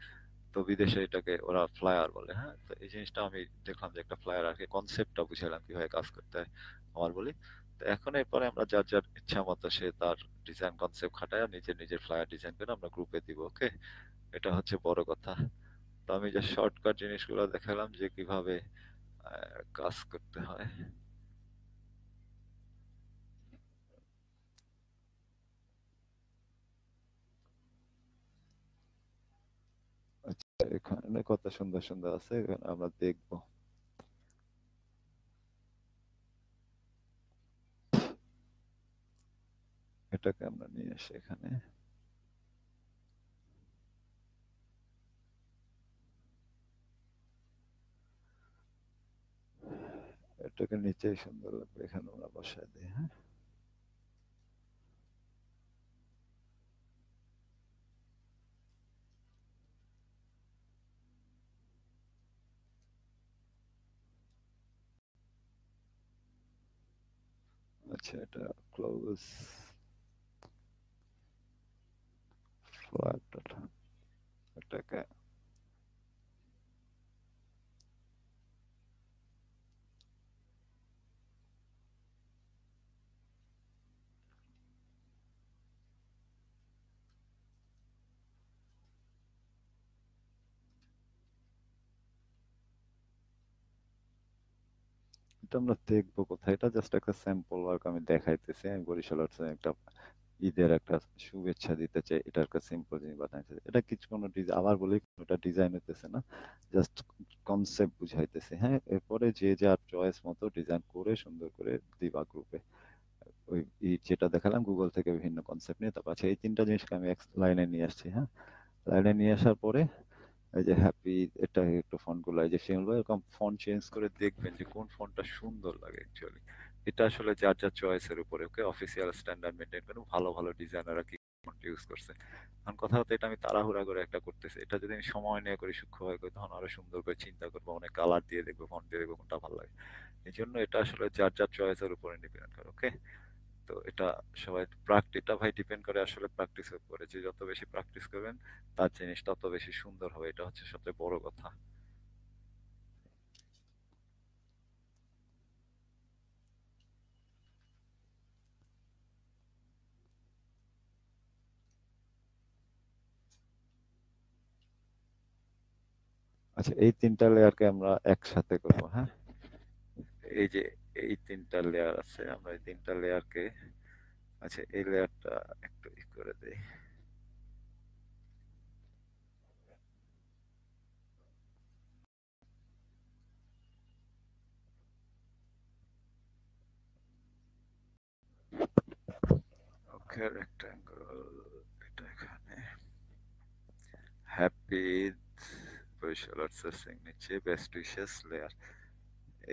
তো বিদেশে এটাকে ওরা ফ্লায়ার বলে হ্যাঁ তো এই জিনিসটা আমি দেখলাম যে একটা ফ্লায়ার আর কি কনসেপ্টটা বুঝালাম কীভাবে কাজ করতে হয় আমার বলি তো এখন এরপরে আমরা যার যার ইচ্ছা মতো সে তার ডিজাইন কনসেপ্ট খাটায় নিজের নিজের ফ্লায়ার ডিজাইন করে আমরা গ্রুপে দিব ওকে এটা হচ্ছে বড় কথা তো আমি যে শর্টকাট জিনিসগুলো দেখালাম যে কিভাবে কাজ করতে হয় আচ্ছা, এখানে কত সুন্দর সুন্দর আছে এখানে আমরা দেখবো এটাকে আমরা নিয়ে আসি এখানে এটাকে নিচে সুন্দর লাগবে এখানে আমরা বসায় দিই হ্যাঁ আচ্ছা এটা ক্লোজ ফ্ল্যাট এটাকে এটা আমরা দেখবো কোথায় এটা জাস্ট একটা স্যাম্পল ওয়ার্ক আমি দেখাইতেছি আমি বরিশাল একটা ঈদের একটা শুভেচ্ছা দিতে চাই এটা একটা সিম্পল জিনিস বানাইতেছে এটা কিছু কোনো আবার বলি এটা ডিজাইন হইতেছে না জাস্ট কনসেপ্ট বুঝাইতেছে হ্যাঁ এরপরে যে যার চয়েস মতো ডিজাইন করে সুন্দর করে দিবা গ্রুপে ওই যেটা দেখালাম গুগল থেকে বিভিন্ন কনসেপ্ট নিয়ে তারপর আচ্ছা এই তিনটা জিনিসকে আমি এক লাইনে নিয়ে আসছি হ্যাঁ লাইনে নিয়ে আসার পরে এই যে হ্যাপি এটা একটু ফোনগুলো এই যে শিমুল ভাই এরকম ফোন চেঞ্জ করে দেখবেন যে কোন ফোনটা সুন্দর লাগে অ্যাকচুয়ালি এটা আসলে যার যার চয়েসের উপরে ওকে অফিসিয়াল স্ট্যান্ডার্ড মেনটেন করে ভালো ভালো ডিজাইনাররা কি ফন্ট ইউজ করছে কারণ কথা হতো এটা আমি তাড়াহুড়া করে একটা করতেছি এটা যদি আমি সময় নিয়ে করি সূক্ষ্মভাবে করি তখন আরো সুন্দর করে চিন্তা করবো অনেক কালার দিয়ে দেখবো ফোন দিয়ে দেখবো কোনটা ভালো লাগে এই জন্য এটা আসলে যার যার চয়েসের উপরে ডিপেন্ড করে ওকে তো এটা সবাই এটা ভাই ডিপেন্ড করে আসলে প্র্যাকটিসের উপরে যে যত বেশি প্র্যাকটিস করবেন তার জিনিস তত বেশি সুন্দর হবে এটা হচ্ছে সবচেয়ে বড় কথা আচ্ছা এই তিনটা লেয়ারকে আমরা একসাথে করবো হ্যাঁ এই যে এই তিনটা লেয়ার আছে আমরা এই তিনটা লেয়ারকে আচ্ছা এই লেয়ারটা একটু ই করে দেই ওকে রেক্ট্যাঙ্গল এটা এখানে হ্যাপি উইশ অ্যালার্টস নিচে বেস্ট উইশেস লেয়ার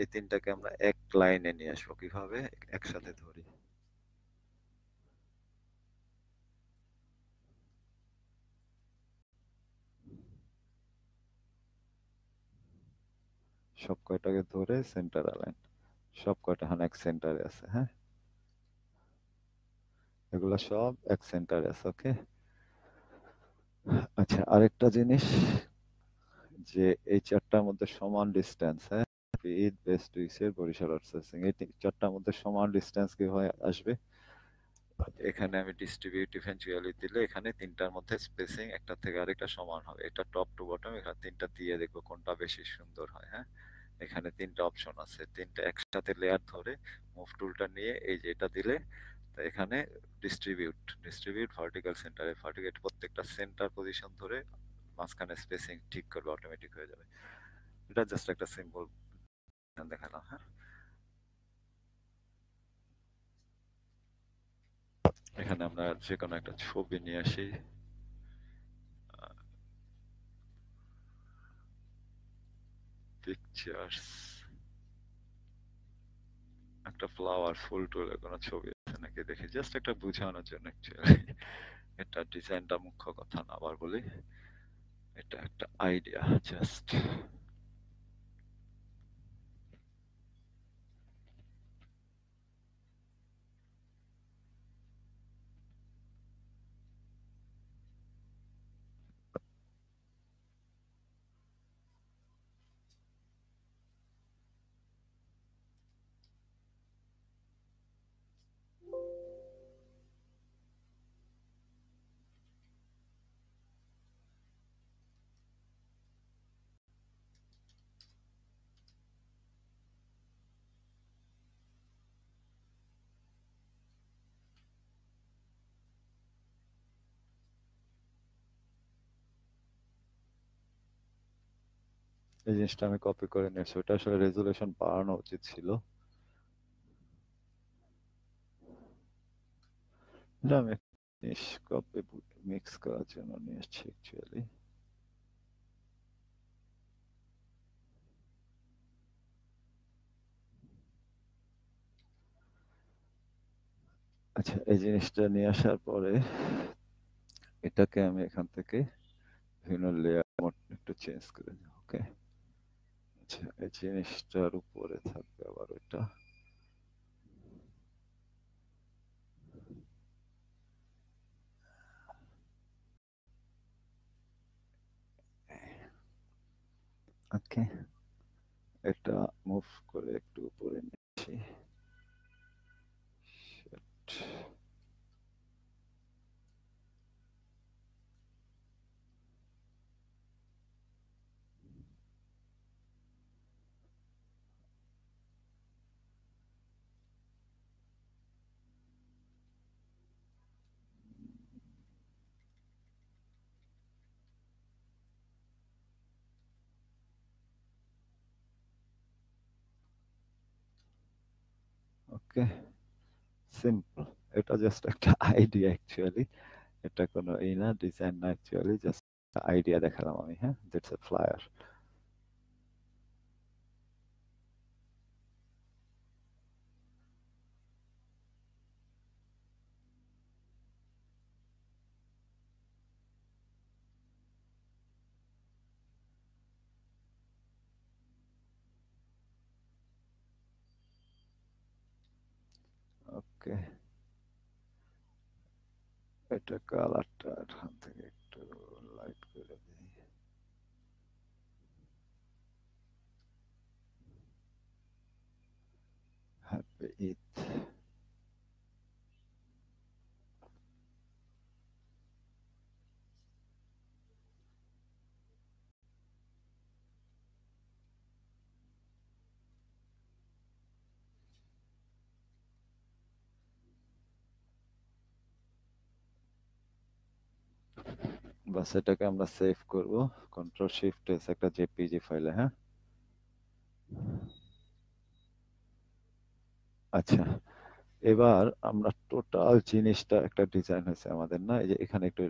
এই তিনটাকে আমরা এক লাইনে নিয়ে আসবো কিভাবে একসাথে ধরি সব কয়টাকে ধরে সেন্টার অ্যালাইন সব কয়টা এখন হ্যাঁ, এক সেন্টারে আছে হ্যাঁ এগুলো সব এক সেন্টারে আছে ওকে আচ্ছা আরেকটা জিনিস যে এই চারটার মধ্যে সমান ডিস্টেন্স হ্যাঁ স্পিড বেস্ট উইক্সের বরিশাল আউটসোর্সিং এই চারটার মধ্যে সমান ডিস্টেন্স কি হয় আসবে এখানে আমি ডিস্ট্রিবিউট ডিফারেনশিয়ালি দিলে এখানে তিনটার মধ্যে স্পেসিং একটা থেকে আরেকটা সমান হবে এটা টপ টু বটম এখানে তিনটা দিয়ে দেখবো কোনটা বেশি সুন্দর হয় হ্যাঁ এখানে তিনটা অপশন আছে তিনটা একসাথে লেয়ার ধরে মুভ টুলটা নিয়ে এই যে এটা দিলে তা এখানে ডিস্ট্রিবিউট ডিস্ট্রিবিউট ভার্টিক্যাল সেন্টারে ভার্টিক্যাল প্রত্যেকটা সেন্টার পজিশন ধরে মাঝখানে স্পেসিং ঠিক করবে অটোমেটিক হয়ে যাবে এটা জাস্ট একটা সিম্পল আপনার দেখালাম হ্যাঁ এখানে আমরা যে কোনো একটা ছবি নিয়ে আসি পিকচার্স একটা ফ্লাওয়ার ফুল টুলের কোনো ছবি আছে নাকি দেখি জাস্ট একটা বুঝানোর জন্য অ্যাকচুয়ালি এটা ডিজাইনটা মুখ্য কথা না আবার বলি এটা একটা আইডিয়া জাস্ট এই জিনিসটা আমি কপি করে নিয়েছি ওটা আসলে রেজুলেশন বাড়ানো উচিত ছিল আমি জিনিস কপি মিক্স করার জন্য নিয়ে অ্যাকচুয়ালি আচ্ছা এই জিনিসটা নিয়ে আসার পরে এটাকে আমি এখান থেকে ভিন্ন লেয়ার একটু চেঞ্জ করে নিই ওকে আচ্ছা এই জিনিসটার উপরে থাকবে আবার ওইটা ওকে এটা মুভ করে একটু উপরে নিচ্ছি ওকে সিম্পল এটা জাস্ট একটা আইডিয়া অ্যাকচুয়ালি এটা কোনো এই না ডিজাইন না অ্যাকচুয়ালি জাস্ট আইডিয়া দেখালাম আমি হ্যাঁ দ্যাটস এ ফ্লায়ার এটা কালারটা এখান থেকে একটু লাইট করে দিই হ্যাপি ঈদ প্লাস এটাকে আমরা সেভ করব কন্ট্রোল শিফট এস একটা জেপিজি ফাইলে হ্যাঁ আচ্ছা এবার আমরা টোটাল জিনিসটা একটা ডিজাইন হয়েছে আমাদের না এই যে এখানে একটু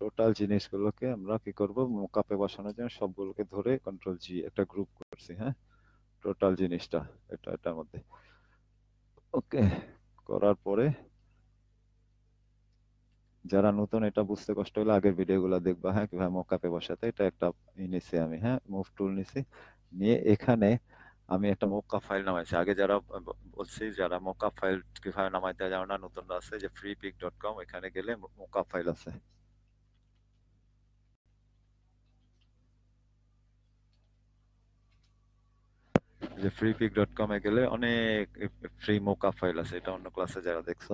টোটাল জিনিসগুলোকে আমরা কি করব মোকাপে বসানোর জন্য সবগুলোকে ধরে কন্ট্রোল জি একটা গ্রুপ করছি হ্যাঁ টোটাল জিনিসটা এটা এটার মধ্যে ওকে করার পরে যারা নতুন এটা বুঝতে কষ্ট হলে আগের ভিডিওগুলো দেখবা হ্যাঁ কিভাবে মকাপে বসাতে এটা একটা নিয়েছি আমি হ্যাঁ মুভ টুল নিছি নিয়ে এখানে আমি একটা মক্কা ফাইল নামাইছি আগে যারা বলছি যারা মক্কা ফাইল কিভাবে নামাইতে যাও না নতুন আছে যে ফ্রি পিক ডট কম এখানে গেলে মক্কা ফাইল আছে যে ফ্রি পিক ডট কম এ গেলে অনেক ফ্রি মোকা ফাইল আছে এটা অন্য ক্লাসে যারা দেখছো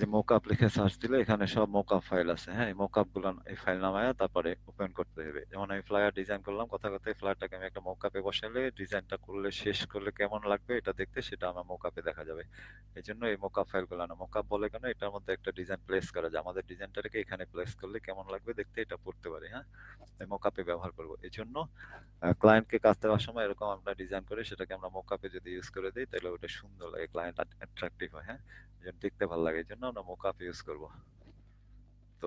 যে মোকআপ লিখে সার্চ দিলে এখানে সব মোকআপ ফাইল আছে হ্যাঁ এই মোকআপ গুলো এই ফাইল নামায়া তারপরে ওপেন করতে হবে যেমন আমি ফ্লায়ার ডিজাইন করলাম কথা কথায় ফ্লায়ারটাকে আমি একটা মোকআপে বসালে ডিজাইনটা করলে শেষ করলে কেমন লাগবে এটা দেখতে সেটা আমার মোকআপে দেখা যাবে এই জন্য এই মোকআপ ফাইলগুলো না মোকআপ বলে কেন এটার মধ্যে একটা ডিজাইন প্লেস করা যায় আমাদের ডিজাইনটাকে এখানে প্লেস করলে কেমন লাগবে দেখতে এটা পড়তে পারি হ্যাঁ এই মোকআপে ব্যবহার করবো এই জন্য ক্লায়েন্টকে কাজ দেওয়ার সময় এরকম আমরা ডিজাইন করে সেটাকে আমরা মোকআপে যদি ইউজ করে দিই তাহলে ওটা সুন্দর লাগে ক্লায়েন্ট অ্যাট্রাকটিভ হয় হ্যাঁ দেখতে ভালো লাগে জন্য আমরা মোকআপ ইউজ করব তো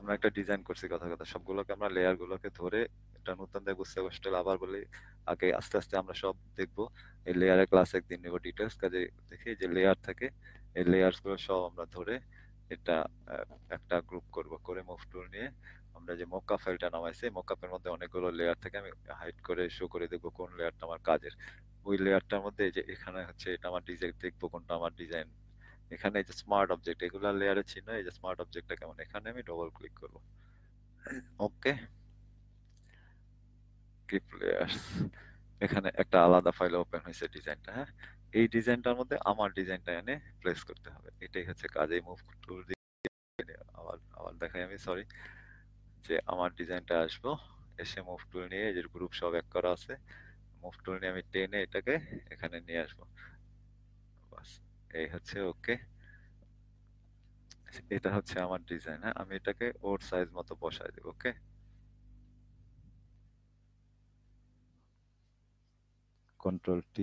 আমরা একটা ডিজাইন করছি কথা কথা সবগুলোকে আমরা লেয়ার গুলোকে ধরে এটা নতুন দিয়ে বুঝতে কষ্ট আবার বলি আগে আস্তে আস্তে আমরা সব দেখব এই লেয়ারের ক্লাস একদিন নেব ডিটেলস কাজে দেখি যে লেয়ার থাকে এই গুলো সব আমরা ধরে এটা একটা গ্রুপ করব করে মুভ টুল নিয়ে আমরা যে মোকা ফাইলটা নামাইছি মোকাপের মধ্যে অনেকগুলো লেয়ার থেকে আমি হাইড করে শো করে দেবো কোন লেয়ারটা আমার কাজের ওই লেয়ারটার মধ্যে যে এখানে হচ্ছে এটা আমার ডিজাইন দেখবো কোনটা আমার ডিজাইন এখানে যে স্মার্ট অবজেক্ট এগুলা লেয়ারে চিহ্ন এই যে স্মার্ট অবজেক্টটা কেমন এখানে আমি ডবল ক্লিক করব ওকে ক্লিপ লেয়ার্স এখানে একটা আলাদা ফাইল ওপেন হয়েছে ডিজাইনটা হ্যাঁ এই ডিজাইনটার মধ্যে আমার ডিজাইনটা এনে প্লেস করতে হবে এটাই হচ্ছে এই মুভ টুল দিয়ে আবার আবার দেখাই আমি সরি যে আমার ডিজাইনটা আসবো এসে মুভ টুল নিয়ে এই যে গ্রুপ সব এক করা আছে মুভ টুল নিয়ে আমি টেনে এটাকে এখানে নিয়ে আসবো বাস এই হচ্ছে ওকে এটা হচ্ছে আমার ডিজাইন হ্যাঁ আমি এটাকে ওর সাইজ মতো বসায় দেবো ওকে কন্ট্রোল টি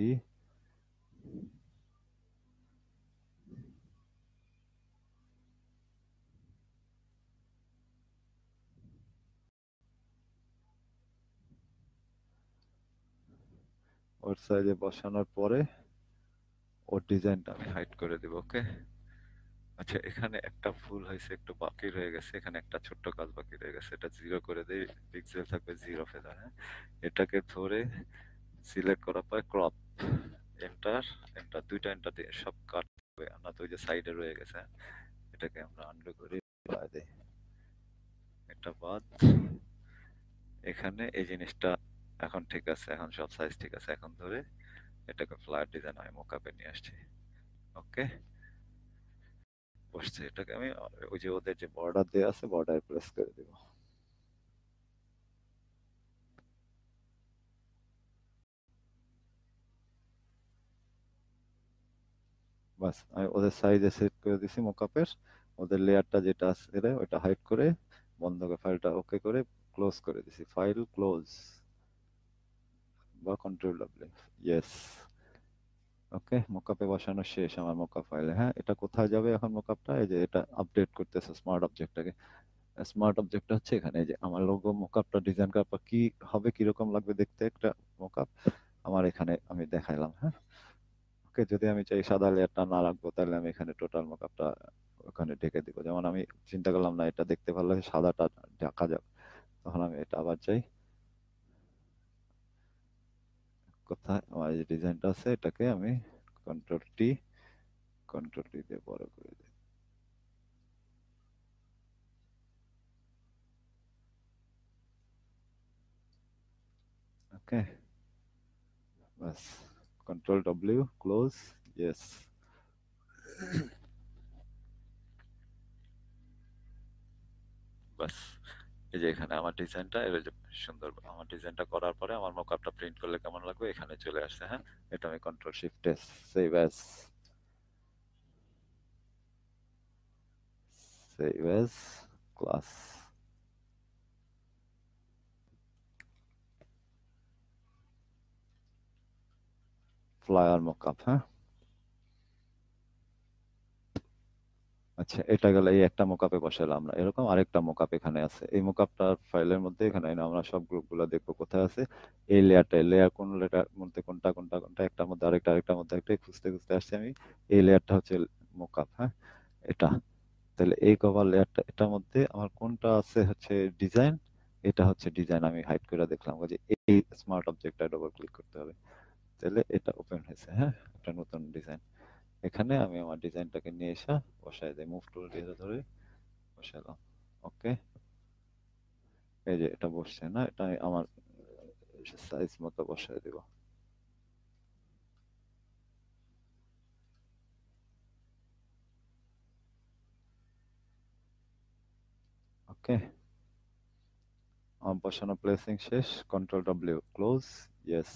ওর সাইজে বসানোর পরে ওর ডিজাইনটা আমি হাইড করে দিব ওকে আচ্ছা এখানে একটা ভুল হয়েছে একটু বাকি রয়ে গেছে এখানে একটা ছোট্ট কাজ বাকি রয়ে গেছে এটা জিরো করে দিই পিক্সেল থাকবে জিরো ফেদার হ্যাঁ এটাকে ধরে সিলেক্ট করার পর ক্রপ এন্টার এন্টার দুইটা এন্টার দিয়ে সব কাটবে না তো ওই যে সাইডে রয়ে গেছে হ্যাঁ? এটাকে আমরা আন্ডু করে বাদ দিই এটা বাদ এখানে এই জিনিসটা এখন ঠিক আছে এখন সব সাইজ ঠিক আছে এখন ধরে এটাকে ফ্লাট ডিজাইন আমি মোকাপে নিয়ে আসছি ওকে বসছে এটাকে আমি ওই যে ওদের যে বর্ডার দেওয়া আছে বর্ডার প্রেস করে দেব বাস আমি ওদের সাইজে সেট করে দিছি মোকাপের ওদের লেয়ারটা যেটা আছে ওইটা হাইড করে বন্ধকে ফাইলটা ওকে করে ক্লোজ করে দিছি ফাইল ক্লোজ বা কন্ট্রোল ডাব্লিউ ইয়েস ওকে মকআপে বসানো শেষ আমার মকআপ ফাইলে হ্যাঁ এটা কোথায় যাবে এখন মকআপটা এই যে এটা আপডেট করতেছে স্মার্ট অবজেক্টটাকে স্মার্ট অবজেক্টটা হচ্ছে এখানে যে আমার লোগো মকআপটা ডিজাইন করার পর কি হবে কি রকম লাগবে দেখতে একটা মকআপ আমার এখানে আমি দেখাইলাম হ্যাঁ ওকে যদি আমি চাই সাদা লেয়ারটা না রাখবো তাহলে আমি এখানে টোটাল মকআপটা ওখানে ঢেকে দিব যেমন আমি চিন্তা করলাম না এটা দেখতে ভালো লাগে সাদাটা ঢাকা যাক তখন আমি এটা আবার চাই কোথায় আমার যে ডিজাইনটা আছে এটাকে আমি কন্ট্রোল টি কন্ট্রোল টি দিয়ে বড় করে দিই ওকে বাস কন্ট্রোল ডব্লিউ ক্লোজ ইয়েস বাস এই যে এখানে আমার ডিজাইনটা এবার সুন্দর আমার ডিজাইনটা করার পরে আমার মকআপটা প্রিন্ট করলে কেমন লাগবে এখানে চলে আসছে হ্যাঁ এটা আমি control shift S save S save S class flyer mockup হ্যাঁ আচ্ছা এটা গেলে এই একটা মোকাপে বসাইলাম আমরা এরকম আরেকটা মোকাপ এখানে আছে এই মোকাপটার ফাইলের মধ্যে এখানে আমরা সব গ্রুপগুলো দেখবো কোথায় আছে এই লেয়ারটা লেয়ার কোন লেটার মধ্যে কোনটা কোনটা কোনটা একটার মধ্যে আরেকটা আরেকটার মধ্যে একটা খুঁজতে খুঁজতে আসছি আমি এই লেয়ারটা হচ্ছে মোকাপ হ্যাঁ এটা তাহলে এই কভার লেয়ারটা এটার মধ্যে আমার কোনটা আছে হচ্ছে ডিজাইন এটা হচ্ছে ডিজাইন আমি হাইড করে দেখলাম যে এই স্মার্ট অবজেক্টটা ডবল ক্লিক করতে হবে তাহলে এটা ওপেন হয়েছে হ্যাঁ একটা নতুন ডিজাইন এখানে আমি আমার ডিজাইনটাকে নিয়ে এসে বসাই দিই মুভ টুল দিয়ে ধরে বসালাম ওকে এই যে এটা বসছে না এটা আমার সাইজ মতো বসাই দিব ওকে আমার বসানো প্লেসিং শেষ কন্ট্রোল ডব্লিউ ক্লোজ ইয়েস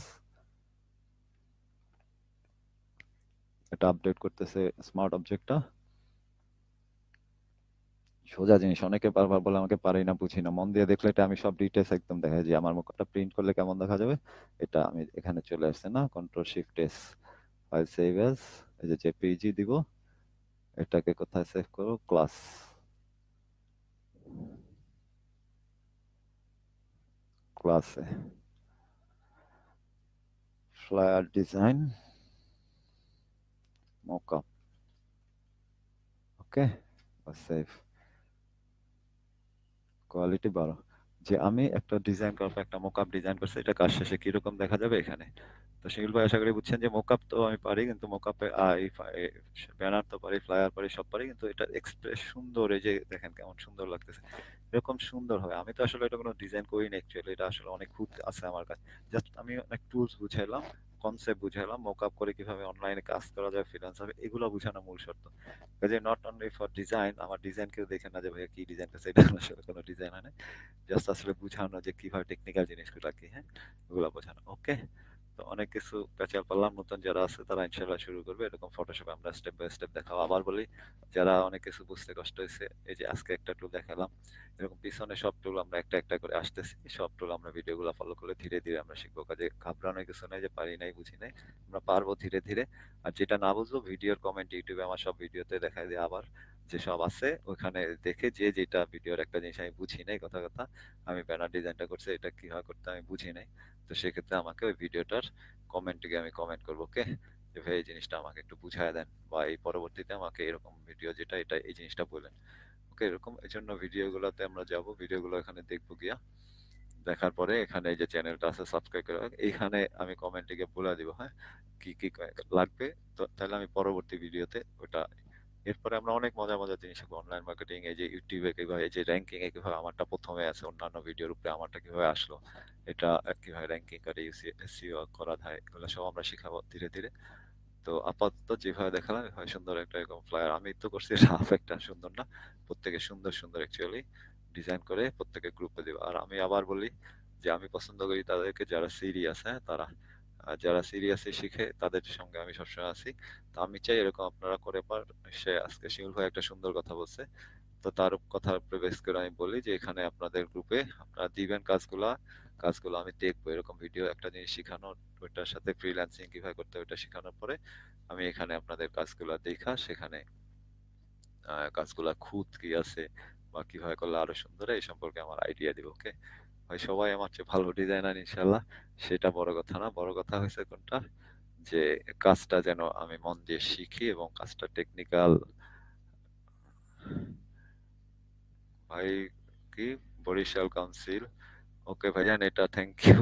এটা আপডেট করতেছে স্মার্ট অবজেক্টটা সোজা জিনিস অনেকে বারবার বলে আমাকে পারি না বুঝি না মন দিয়ে দেখলে এটা আমি সব ডিটেলস একদম দেখা যায় আমার মুখটা প্রিন্ট করলে কেমন দেখা যাবে এটা আমি এখানে চলে আসছে না control shift S file save S এই যে জেপিজি দিব এটাকে কোথায় সেভ করব ক্লাস ক্লাসে flyer design mocha. Okay, let's save. Quality বাড়ো যে আমি একটা ডিজাইন করবো একটা মোকআপ ডিজাইন করছি এটা কাজ শেষে কিরকম দেখা যাবে এখানে তো সেগুলো ভাই আশা করি বুঝছেন যে মোকআপ তো আমি পারি কিন্তু মোকআপে ব্যানার তো পারি ফ্লায়ার পারি সব পারি কিন্তু এটা এক্সপ্রেস সুন্দর এই যে দেখেন কেমন সুন্দর লাগতেছে এরকম সুন্দর হবে আমি তো আসলে এটা কোনো ডিজাইন করি না অ্যাকচুয়ালি এটা আসলে অনেক খুঁত আছে আমার কাছে জাস্ট আমি অনেক টুলস বুঝাইলাম কনসেপ্ট বুঝাইলাম মক আপ করে কিভাবে অনলাইনে কাজ করা যায় ফ্রিল্যান্স হবে এগুলো বোঝানো মূল শর্ত কাজে নট অনলি ফর ডিজাইন আমার ডিজাইন কেউ দেখে না যে ভাইয়া কি ডিজাইন আছে এটা আসলে কোনো ডিজাইন হয় না জাস্ট আসলে বুঝানো যে কিভাবে টেকনিক্যাল জিনিসগুলো কি হ্যাঁ এগুলো বোঝানো ওকে তো অনেক কিছু প্যাচাল পারলাম নতুন যারা আছে তারা ইনশাল্লাহ শুরু করবে এরকম ফটোশপ আমরা স্টেপ বাই স্টেপ দেখাবো আবার বলি যারা অনেক কিছু বুঝতে কষ্ট হয়েছে এই যে আজকে একটা টুল দেখালাম এরকম পিছনে সব টুল আমরা একটা একটা করে আসতেছি সব টুল আমরা ভিডিওগুলো ফলো করে ধীরে ধীরে আমরা শিখবো কাজে ঘাবড়ানো কিছু নেই যে পারি নাই বুঝি নাই আমরা পারবো ধীরে ধীরে আর যেটা না বুঝবো ভিডিওর কমেন্ট ইউটিউবে আমার সব ভিডিওতে দেখাই দিয়ে আবার যেসব আছে ওখানে দেখে যে যেটা ভিডিওর একটা জিনিস আমি বুঝি নাই কথা কথা আমি ব্যানার ডিজাইনটা করছি এটা কিভাবে করতে আমি বুঝি নাই তো সেক্ষেত্রে আমাকে ওই ভিডিওটার কমেন্ট গিয়ে আমি কমেন্ট করবো ওকে যে ভাই এই জিনিসটা আমাকে একটু বুঝায় দেন বা এই পরবর্তীতে আমাকে এরকম ভিডিও যেটা এটা এই জিনিসটা বলেন ওকে এরকম এই জন্য ভিডিওগুলোতে আমরা যাব ভিডিওগুলো এখানে দেখবো গিয়া দেখার পরে এখানে এই যে চ্যানেলটা আছে সাবস্ক্রাইব করে এইখানে আমি কমেন্টে গিয়ে বলে দিব হ্যাঁ কি কি লাগবে তো তাহলে আমি পরবর্তী ভিডিওতে ওটা এরপরে আমরা অনেক মজা মজার জিনিস শিখবো অনলাইন মার্কেটিং এই যে ইউটিউবে কিভাবে এই যে র্যাঙ্কিং এ কিভাবে আমারটা প্রথমে আছে অন্যান্য ভিডিওর উপরে আমারটা কিভাবে আসলো এটা কিভাবে র্যাঙ্কিং করে ইউসি করা যায় এগুলো সব আমরা শিখাবো ধীরে ধীরে তো আপাতত যেভাবে দেখালাম এভাবে সুন্দর একটা এরকম ফ্লায়ার আমি তো করছি সাফ *laughs* একটা সুন্দর না প্রত্যেকে সুন্দর সুন্দর অ্যাকচুয়ালি ডিজাইন করে প্রত্যেকে গ্রুপে দেবো আর আমি আবার বলি যে আমি পছন্দ করি তাদেরকে যারা সিরিয়াস হ্যাঁ তারা যারা সিরিয়াসলি শিখে তাদের সঙ্গে আমি সবসময় আছি তো আমি চাই এরকম আপনারা করে পার সে আজকে শিমুল ভাই একটা সুন্দর কথা বলছে তো তার কথা প্রবেশ করে আমি বলি যে এখানে আপনাদের গ্রুপে আপনারা দিবেন কাজগুলা কাজগুলো আমি দেখবো এরকম ভিডিও একটা জিনিস শেখানো ওইটার সাথে ফ্রিল্যান্সিং কিভাবে করতে ওইটা শেখানোর পরে আমি এখানে আপনাদের কাজগুলো দেখা সেখানে কাজগুলা খুঁত কি আছে বা কিভাবে করলে আরো সুন্দর এই সম্পর্কে আমার আইডিয়া দিব ওকে ভাই সবাই আমার চেয়ে ভালো ডিজাইনার ইনশাল্লাহ সেটা বড় কথা না বড় কথা হয়েছে কোনটা যে কাজটা যেন আমি মন দিয়ে শিখি এবং কাজটা টেকনিক্যাল ভাই কি বরিশাল কাউন্সিল ওকে ভাইজান এটা থ্যাংক ইউ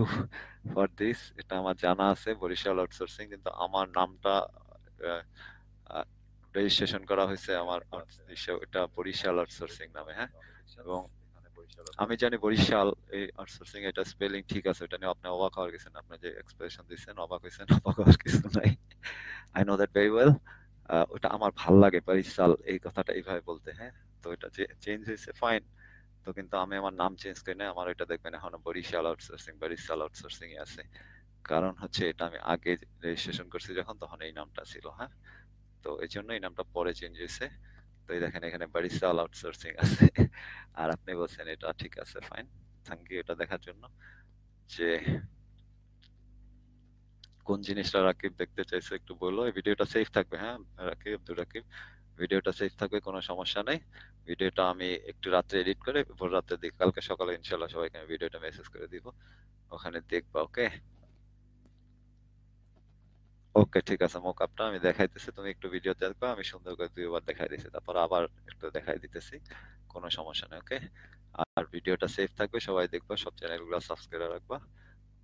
ফর দিস এটা আমার জানা আছে বরিশাল আউটসোর্সিং কিন্তু আমার নামটা রেজিস্ট্রেশন করা হয়েছে আমার এটা বরিশাল আউটসোর্সিং নামে হ্যাঁ এবং আমি জানি বরিশাল এই আউটসোর্সিং এটা স্পেলিং ঠিক আছে এটা নিয়ে আপনি অবাক হওয়ার গেছেন আপনি যে এক্সপ্রেশন দিচ্ছেন অবাক হয়েছেন *laughs* অবাক হওয়ার কিছু নাই I know that very well ওটা আমার ভাল লাগে বরিশাল এই কথাটা এইভাবে বলতে হ্যাঁ তো এটা চেঞ্জ হয়েছে ফাইন তো কিন্তু আমি আমার নাম চেঞ্জ করি না আমার এটা দেখবেন এখন বরিশাল আউটসোর্সিং বরিশাল আউটসোর্সিং এ আছে কারণ হচ্ছে এটা আমি আগে রেজিস্ট্রেশন করছি যখন তখন এই নামটা ছিল হ্যাঁ তো এই জন্য এই নামটা পরে চেঞ্জ হয়েছে দেখেন এখানে আউটসোর্সিং আছে আর আপনি বলছেন এটা ঠিক আছে ফাইন থ্যাংক ইউ এটা দেখার জন্য যে কোন জিনিসটা রাকিব দেখতে চাইছো একটু বললো এই ভিডিওটা সেফ থাকবে হ্যাঁ রাকিব দু রাকিব ভিডিওটা সেফ থাকবে কোনো সমস্যা নেই ভিডিওটা আমি একটু রাত্রে এডিট করে ভোর রাত্রে দিই কালকে সকালে ইনশাল্লাহ সবাইকে আমি ভিডিওটা মেসেজ করে দিব ওখানে দেখবা ওকে ওকে ঠিক আছে মোকআপটা আমি দেখাইতেছি তুমি একটু ভিডিও দেখবা আমি সুন্দর করে দুইবার দেখাই দিছি তারপর আবার একটু দেখাই দিতেছি কোনো সমস্যা নেই ওকে আর ভিডিওটা সেফ থাকবে সবাই দেখবে সব চ্যানেলগুলো সাবস্ক্রাইব রাখবা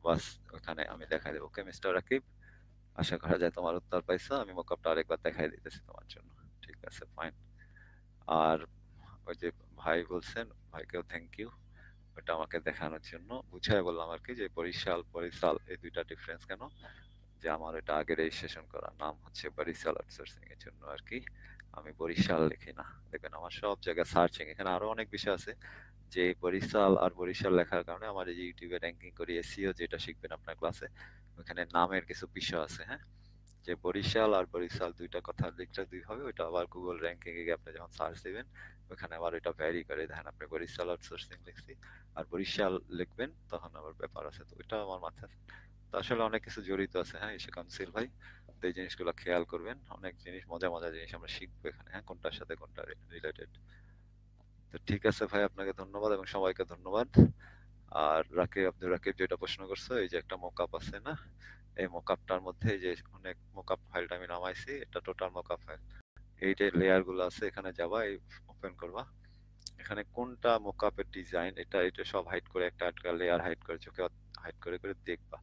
বাস ওখানে আমি দেখাই দেবো ওকে মিস্টার রাকিব আশা করা যায় তোমার উত্তর পাইছো আমি মোকআপটা আরেকবার দেখাই দিতেছি তোমার জন্য ঠিক আছে ফাইন আর ওই যে ভাই বলছেন ভাইকেও থ্যাংক ইউ ওটা আমাকে দেখানোর জন্য বুঝাই বললাম আর কি যে পরিশাল পরিশাল এই দুইটা ডিফারেন্স কেন যে আমার এটা আগের রেজিস্ট্রেশন করা নাম হচ্ছে বরিশাল আউটসোর্সিং এর জন্য আর কি আমি বরিশাল লিখি না দেখবেন আমার সব জায়গায় সার্চিং এখানে আরো অনেক বিষয় আছে যে বরিশাল আর বরিশাল লেখার কারণে আমার এই ইউটিউবে র্যাঙ্কিং করি এসিও যেটা শিখবেন আপনার ক্লাসে ওখানে নামের কিছু বিষয় আছে হ্যাঁ যে বরিশাল আর বরিশাল দুইটা কথা লিখলে দুই হবে ওইটা আবার গুগল র্যাঙ্কিং এ আপনি যখন সার্চ দিবেন ওখানে আবার এটা ভ্যারি করে দেখেন আপনি বরিশাল আউটসোর্সিং লিখছি আর বরিশাল লিখবেন তখন আবার ব্যাপার আছে তো ওইটা আমার মাথায় আসলে অনেক কিছু জড়িত আছে হ্যাঁ এসে কাউন্সিল ভাই এই জিনিসগুলো খেয়াল করবেন অনেক জিনিস মজা মজা জিনিস আমরা শিখবো এখানে হ্যাঁ কোনটার সাথে কোনটা রিলেটেড তো ঠিক আছে ভাই আপনাকে ধন্যবাদ এবং সবাইকে ধন্যবাদ আর রাকিব আব্দুল রাকিব যেটা প্রশ্ন করছো এই যে একটা মোকআপ আছে না এই মোকআপটার মধ্যে যে অনেক মোকআপ ফাইলটা আমি নামাইছি এটা টোটাল মোকআপ ফাইল এই যে লেয়ারগুলো আছে এখানে যাবা এই ওপেন করবা এখানে কোনটা মোকআপের ডিজাইন এটা এটা সব হাইট করে একটা একটা লেয়ার হাইট করে চোখে হাইট করে করে দেখবা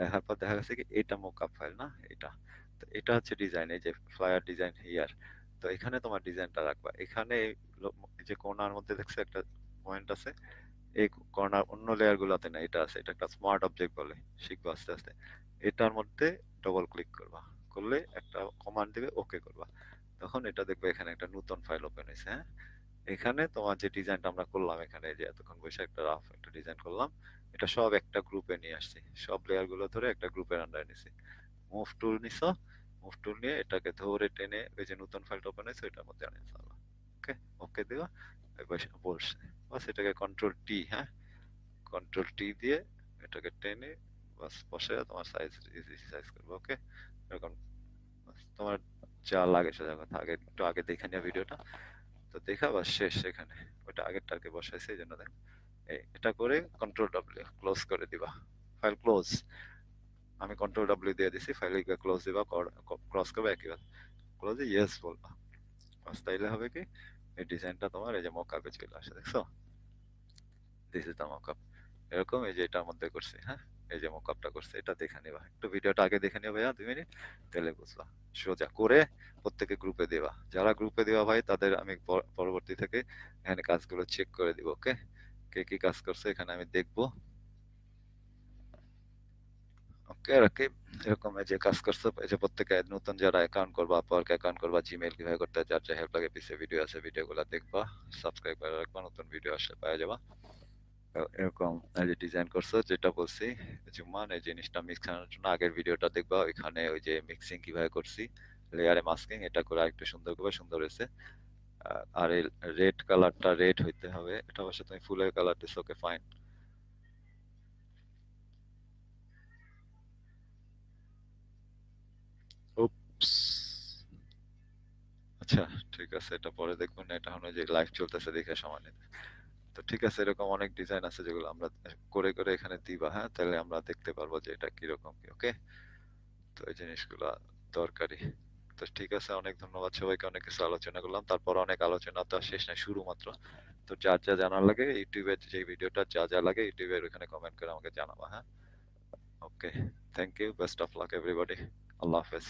দেখার পর দেখা গেছে কি এটা মোকআপ ফাইল না এটা তো এটা হচ্ছে ডিজাইন এই যে ফ্লায়ার ডিজাইন হিয়ার তো এখানে তোমার ডিজাইনটা রাখবা এখানে যে কর্নার মধ্যে দেখছো একটা পয়েন্ট আছে এই কর্নার অন্য লেয়ার গুলাতে না এটা আছে এটা একটা স্মার্ট অবজেক্ট বলে শিখবো আস্তে আস্তে এটার মধ্যে ডবল ক্লিক করবা করলে একটা কমান্ড দিবে ওকে করবা তখন এটা দেখবে এখানে একটা নতুন ফাইল ওপেন হয়েছে হ্যাঁ এখানে তোমার যে ডিজাইনটা আমরা করলাম এখানে যে এতক্ষণ বসে একটা রাফ একটা ডিজাইন করলাম এটা সব একটা গ্রুপে নিয়ে আসছি সব প্লেয়ারগুলো গুলো ধরে একটা গ্রুপের আন্ডার নিছি মুভ টুল নিছো মুভ টুল নিয়ে এটাকে ধরে টেনে ওই যে নতুন ফাইলটা ওপেন হয়েছে ওইটার মধ্যে আনিয়ে ফেলো ওকে ওকে দিও একবার বলছে বাস এটাকে কন্ট্রোল টি হ্যাঁ কন্ট্রোল টি দিয়ে এটাকে টেনে বাস বসে তোমার সাইজ ইজি সাইজ করবে ওকে এরকম তোমার যা লাগে সেটা কথা আগে একটু আগে দেখে নিও ভিডিওটা তো দেখা বাস শেষ সেখানে ওটা আগেরটাকে বসাইছে এই জন্য দেখো এটা করে কন্ট্রোল ডাব্লিউ ক্লোজ করে দিবা ফাইল ক্লোজ আমি কন্ট্রোল ডাব্লিউ দিয়ে দিছি ফাইল ক্লোজ দিবা ক্রস করবে একইবার ক্লোজে ইয়েস বলবা বাস তাইলে হবে কি এই ডিজাইনটা তোমার এই যে মকআপে চলে আসে দেখছো দিস ইজ দা মকআপ এরকম এই যে এটার মধ্যে করছি হ্যাঁ এই যে মকআপটা করছে এটা দেখে নিবা একটু ভিডিওটা আগে দেখে নিও ভাইয়া দুই মিনিট তাহলে বুঝবা সোজা করে প্রত্যেকে গ্রুপে দেবা যারা গ্রুপে দেওয়া ভাই তাদের আমি পরবর্তী থেকে এখানে কাজগুলো চেক করে দিব ওকে কে কি কাজ করছে এখানে আমি দেখব ওকে রাকিব এরকম যে কাজ করছে এই যে প্রত্যেকে নতুন যারা অ্যাকাউন্ট করবা আপওয়ার্ক অ্যাকাউন্ট করবা জিমেইল কিভাবে করতে যার যা হেল্প লাগে পিছে ভিডিও আছে ভিডিওগুলো দেখবা সাবস্ক্রাইব করে রাখবা নতুন ভিডিও আসলে পেয়ে যাবা এরকম যে ডিজাইন করছো যেটা বলছি জুম্মান এই জিনিসটা মিক্স করানোর জন্য আগের ভিডিওটা দেখবা ওইখানে ওই যে মিক্সিং কিভাবে করছি লেয়ারে মাস্কিং এটা করে আরেকটু সুন্দর করে সুন্দর হয়েছে আর এই রেড কালারটা রেড হইতে হবে এটা অবশ্য তুমি ফুলের কালার দিছো ওকে ফাইন আচ্ছা ঠিক আছে এটা পরে দেখুন এটা হলো যে লাইভ চলতেছে দেখে সমানে তো ঠিক আছে এরকম অনেক ডিজাইন আছে যেগুলো আমরা করে করে এখানে দিবা হ্যাঁ তাহলে আমরা দেখতে পারবো যে এটা কিরকম কি ওকে তো এই জিনিসগুলো দরকারি তো ঠিক আছে অনেক ধন্যবাদ সবাইকে অনেক কিছু আলোচনা করলাম তারপর অনেক আলোচনা তো শেষ না শুরু মাত্র তো যা যা জানার লাগে ইউটিউবে যে ভিডিওটা যা যা লাগে ইউটিউবের ওখানে কমেন্ট করে আমাকে জানাবো হ্যাঁ okay thank you best of luck everybody আল্লাহ হাফেজ